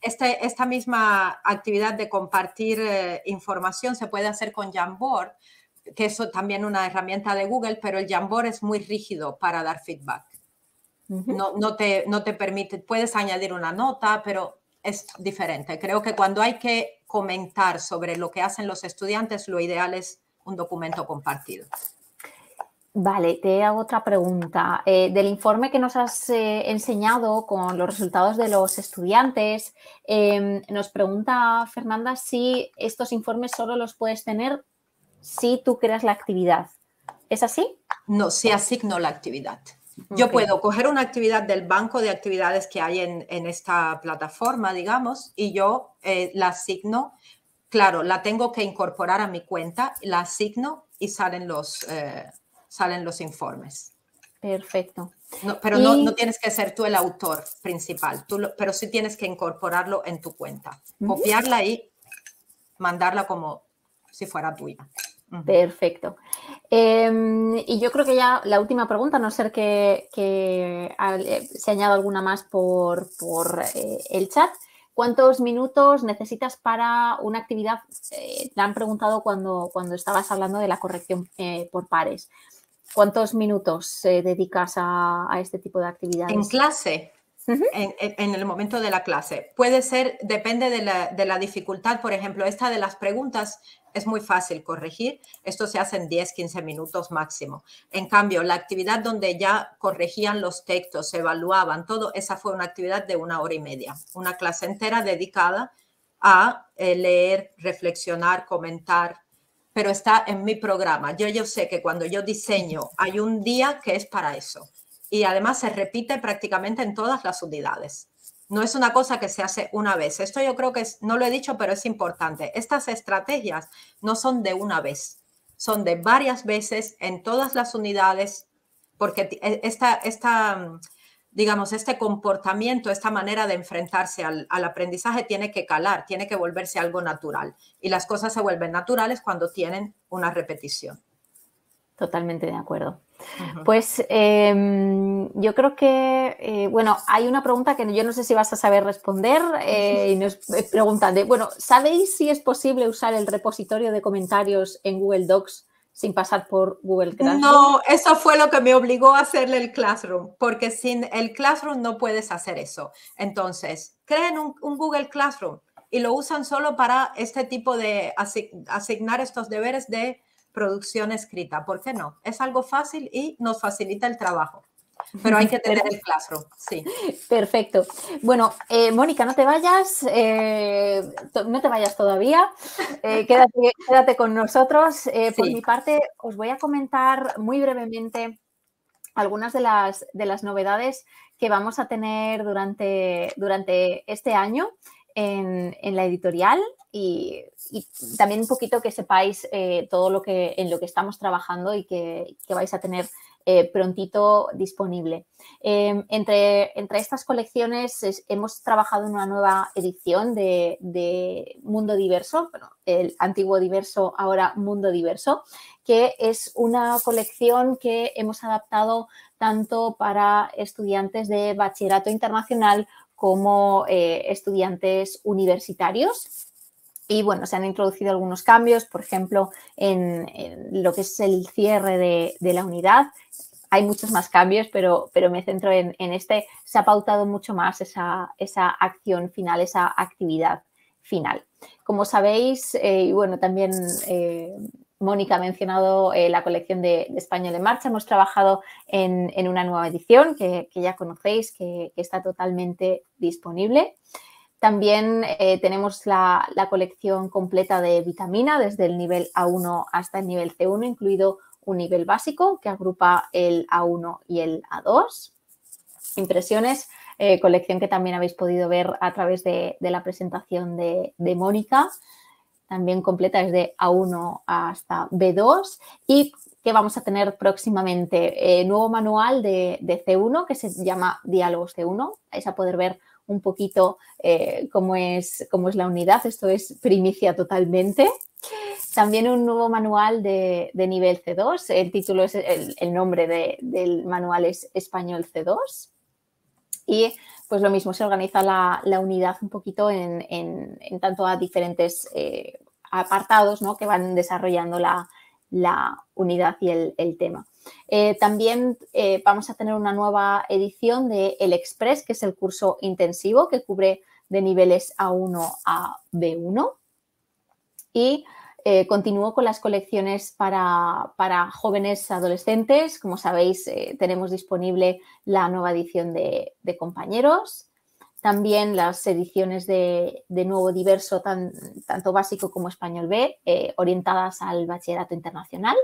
Este, esta misma actividad de compartir eh, información se puede hacer con Jamboard que eso es también una herramienta de Google, pero el Jamboard es muy rígido para dar feedback. no, te, no te permite, puedes añadir una nota, pero es diferente. Creo que cuando hay que comentar sobre lo que hacen los estudiantes, lo ideal es un documento compartido. Vale, te hago otra pregunta. Eh, del informe que nos has eh, enseñado con los resultados de los estudiantes, eh, nos pregunta Fernanda si estos informes solo los puedes tener si tú creas la actividad. ¿Es así? No, sí asigno la actividad. Yo puedo coger una actividad del banco de actividades que hay en, esta plataforma, digamos, y yo eh, la asigno. Claro, la tengo que incorporar a mi cuenta, la asigno y salen los, eh, salen los informes. Perfecto. No, pero no, no, tienes que ser tú el autor principal, pero sí tienes que incorporarlo en tu cuenta, copiarla y mandarla como si fuera tuya. Perfecto. Em, y yo creo que ya la última pregunta, a no ser que, eh, se añada alguna más por, por eh, el chat. ¿Cuántos minutos necesitas para una actividad? Eh, te han preguntado cuando, cuando estabas hablando de la corrección por pares. ¿Cuántos minutos dedicas a, a, este tipo de actividades? En clase en, el momento de la clase. Puede ser, depende de la, dificultad, por ejemplo, esta de las preguntas es muy fácil corregir. Esto se hace en 10, 15 minutos máximo. En cambio, la actividad donde ya corregían los textos, evaluaban, todo, esa fue una actividad de una hora y media, una clase entera dedicada a eh, leer, reflexionar, comentar, pero está en mi programa. yo sé que cuando yo diseño hay un día que es para eso y además se repite prácticamente en todas las unidades. No es una cosa que se hace una vez. Esto yo creo que no lo he dicho, pero es importante. Estas estrategias no son de una vez, son de varias veces en todas las unidades, porque e, esta, esta digamos, este comportamiento, esta manera de enfrentarse al, aprendizaje tiene que calar, tiene que volverse algo natural. Y las cosas se vuelven naturales cuando tienen una repetición. Totalmente de acuerdo. Pues em, yo creo que, eh, bueno, hay una pregunta que yo no sé si vas a saber responder eh, y nos eh, preguntan de, bueno, ¿sabéis si es posible usar el repositorio de comentarios en Google Docs sin pasar por Google Classroom? No, eso fue lo que me obligó a hacerle el Classroom, porque sin el Classroom no puedes hacer eso. Entonces, creen un Google Classroom y lo usan solo para este tipo de asignar estos deberes de producción escrita. ¿Por qué no? Es algo fácil y nos facilita el trabajo. Pero hay *laughs* que tener el classroom, sí. Perfecto. Bueno, eh, Mónica, no te vayas, eh, no te vayas todavía. Eh, *laughs* quédate, con nosotros. Por mi parte, os voy a comentar muy brevemente algunas de las, novedades que vamos a tener durante, durante este año en, la editorial y, también un poquito que sepáis eh, todo lo que en lo que estamos trabajando y que, vais a tener eh, prontito disponible. Em, entre, entre, estas colecciones hemos trabajado en una nueva edición de, Mundo Diverso, el antiguo diverso, ahora Mundo Diverso, que es una colección que hemos adaptado tanto para estudiantes de bachillerato internacional como eh, estudiantes universitarios. Y bueno, se han introducido algunos cambios, por ejemplo, en, lo que es el cierre de, la unidad. Hay muchos más cambios, pero, pero me centro en, este. Se ha pautado mucho más esa, acción final, esa actividad final. Como sabéis, eh, y bueno, también eh, Mónica ha mencionado eh, la colección de, de, en Marcha. Hemos trabajado en, una nueva edición que, ya conocéis, que, está totalmente disponible. También eh, tenemos la, colección completa de vitamina, desde el nivel A1 hasta el nivel C1, incluido un nivel básico que agrupa el A1 y el A2. Impresiones, eh, colección que también habéis podido ver a través de, la presentación de Mónica también completa desde A1 hasta B2 y que vamos a tener próximamente eh, nuevo manual de, C1 que se llama Diálogos C1. Vais a poder ver un poquito eh, cómo, es, es la unidad. Esto es primicia totalmente. También un nuevo manual de, nivel C2. El título es el, nombre del manual es Español C2. Y pues lo mismo se organiza la, unidad un poquito en, tanto a diferentes eh, apartados ¿no? que van desarrollando la, la unidad y el, tema. Eh, también eh, vamos a tener una nueva edición de El Express, que es el curso intensivo que cubre de niveles A1 a B1. Y eh, continúo con las colecciones para, jóvenes adolescentes. Como sabéis, eh, tenemos disponible la nueva edición de, Compañeros, también las ediciones de, Nuevo Diverso, tanto básico como español B, eh, orientadas al bachillerato internacional.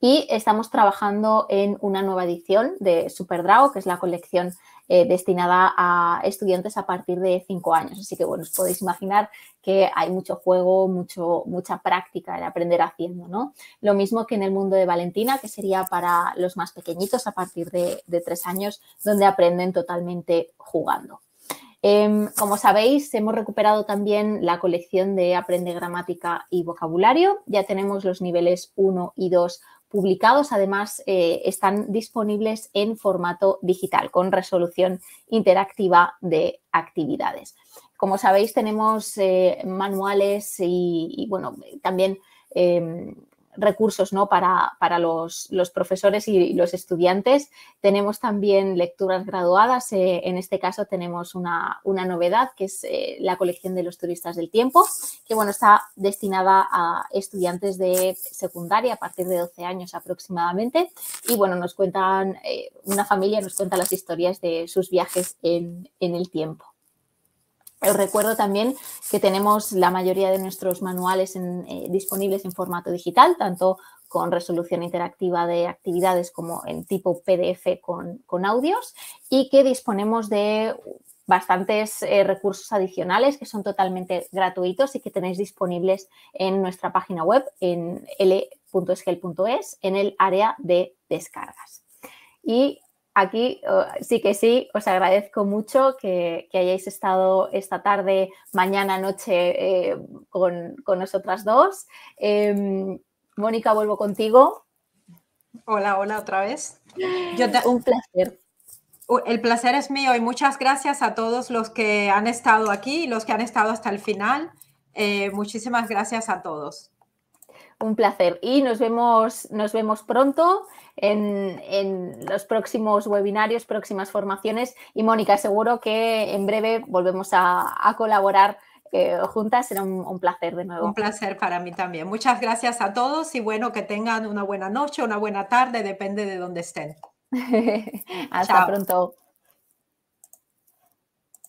Y estamos trabajando en una nueva edición de Superdrago, que es la colección eh, destinada a estudiantes a partir de 5 años. Así que bueno, os podéis imaginar que hay mucho juego, mucho, mucha práctica en aprender haciendo, ¿no? Lo mismo que en el mundo de Valentina, que sería para los más pequeñitos a partir de, tres 3 años, donde aprenden totalmente jugando. Em, como sabéis, hemos recuperado también la colección de Aprende Gramática y Vocabulario. Ya tenemos los niveles 1 y 2 publicados. Además, eh, están disponibles en formato digital con resolución interactiva de actividades. Como sabéis, tenemos eh, manuales y, bueno, también em, recursos para, los, profesores y los estudiantes. Tenemos también lecturas graduadas. Eh, en este caso tenemos una, novedad que es eh, la colección de los turistas del tiempo, que bueno, está destinada a estudiantes de secundaria a partir de 12 años aproximadamente. Y bueno, nos cuentan, eh, una familia nos cuenta las historias de sus viajes en, en el tiempo. Os recuerdo también que tenemos la mayoría de nuestros manuales eh, disponibles en formato digital, tanto con resolución interactiva de actividades como en tipo PDF con, audios y que disponemos de bastantes eh, recursos adicionales que son totalmente gratuitos y que tenéis disponibles en nuestra página web en l.esgel.es en el área de descargas. Y aquí eh, sí que sí, os agradezco mucho que, hayáis estado esta tarde, mañana, noche eh, con, nosotras dos. Em, Mónica, vuelvo contigo. Hola, hola otra vez. Yo Un placer. El placer es mío y muchas gracias a todos los que han estado aquí, los que han estado hasta el final. Eh, muchísimas gracias a todos. Un placer y nos vemos, nos vemos pronto en, los próximos webinarios, próximas formaciones. Y Mónica, seguro que en breve volvemos a, colaborar eh, juntas. Será un, placer de nuevo. Un placer para mí también. Muchas gracias a todos y bueno, que tengan una buena noche, una buena tarde, depende de dónde estén. *laughs* Hasta pronto.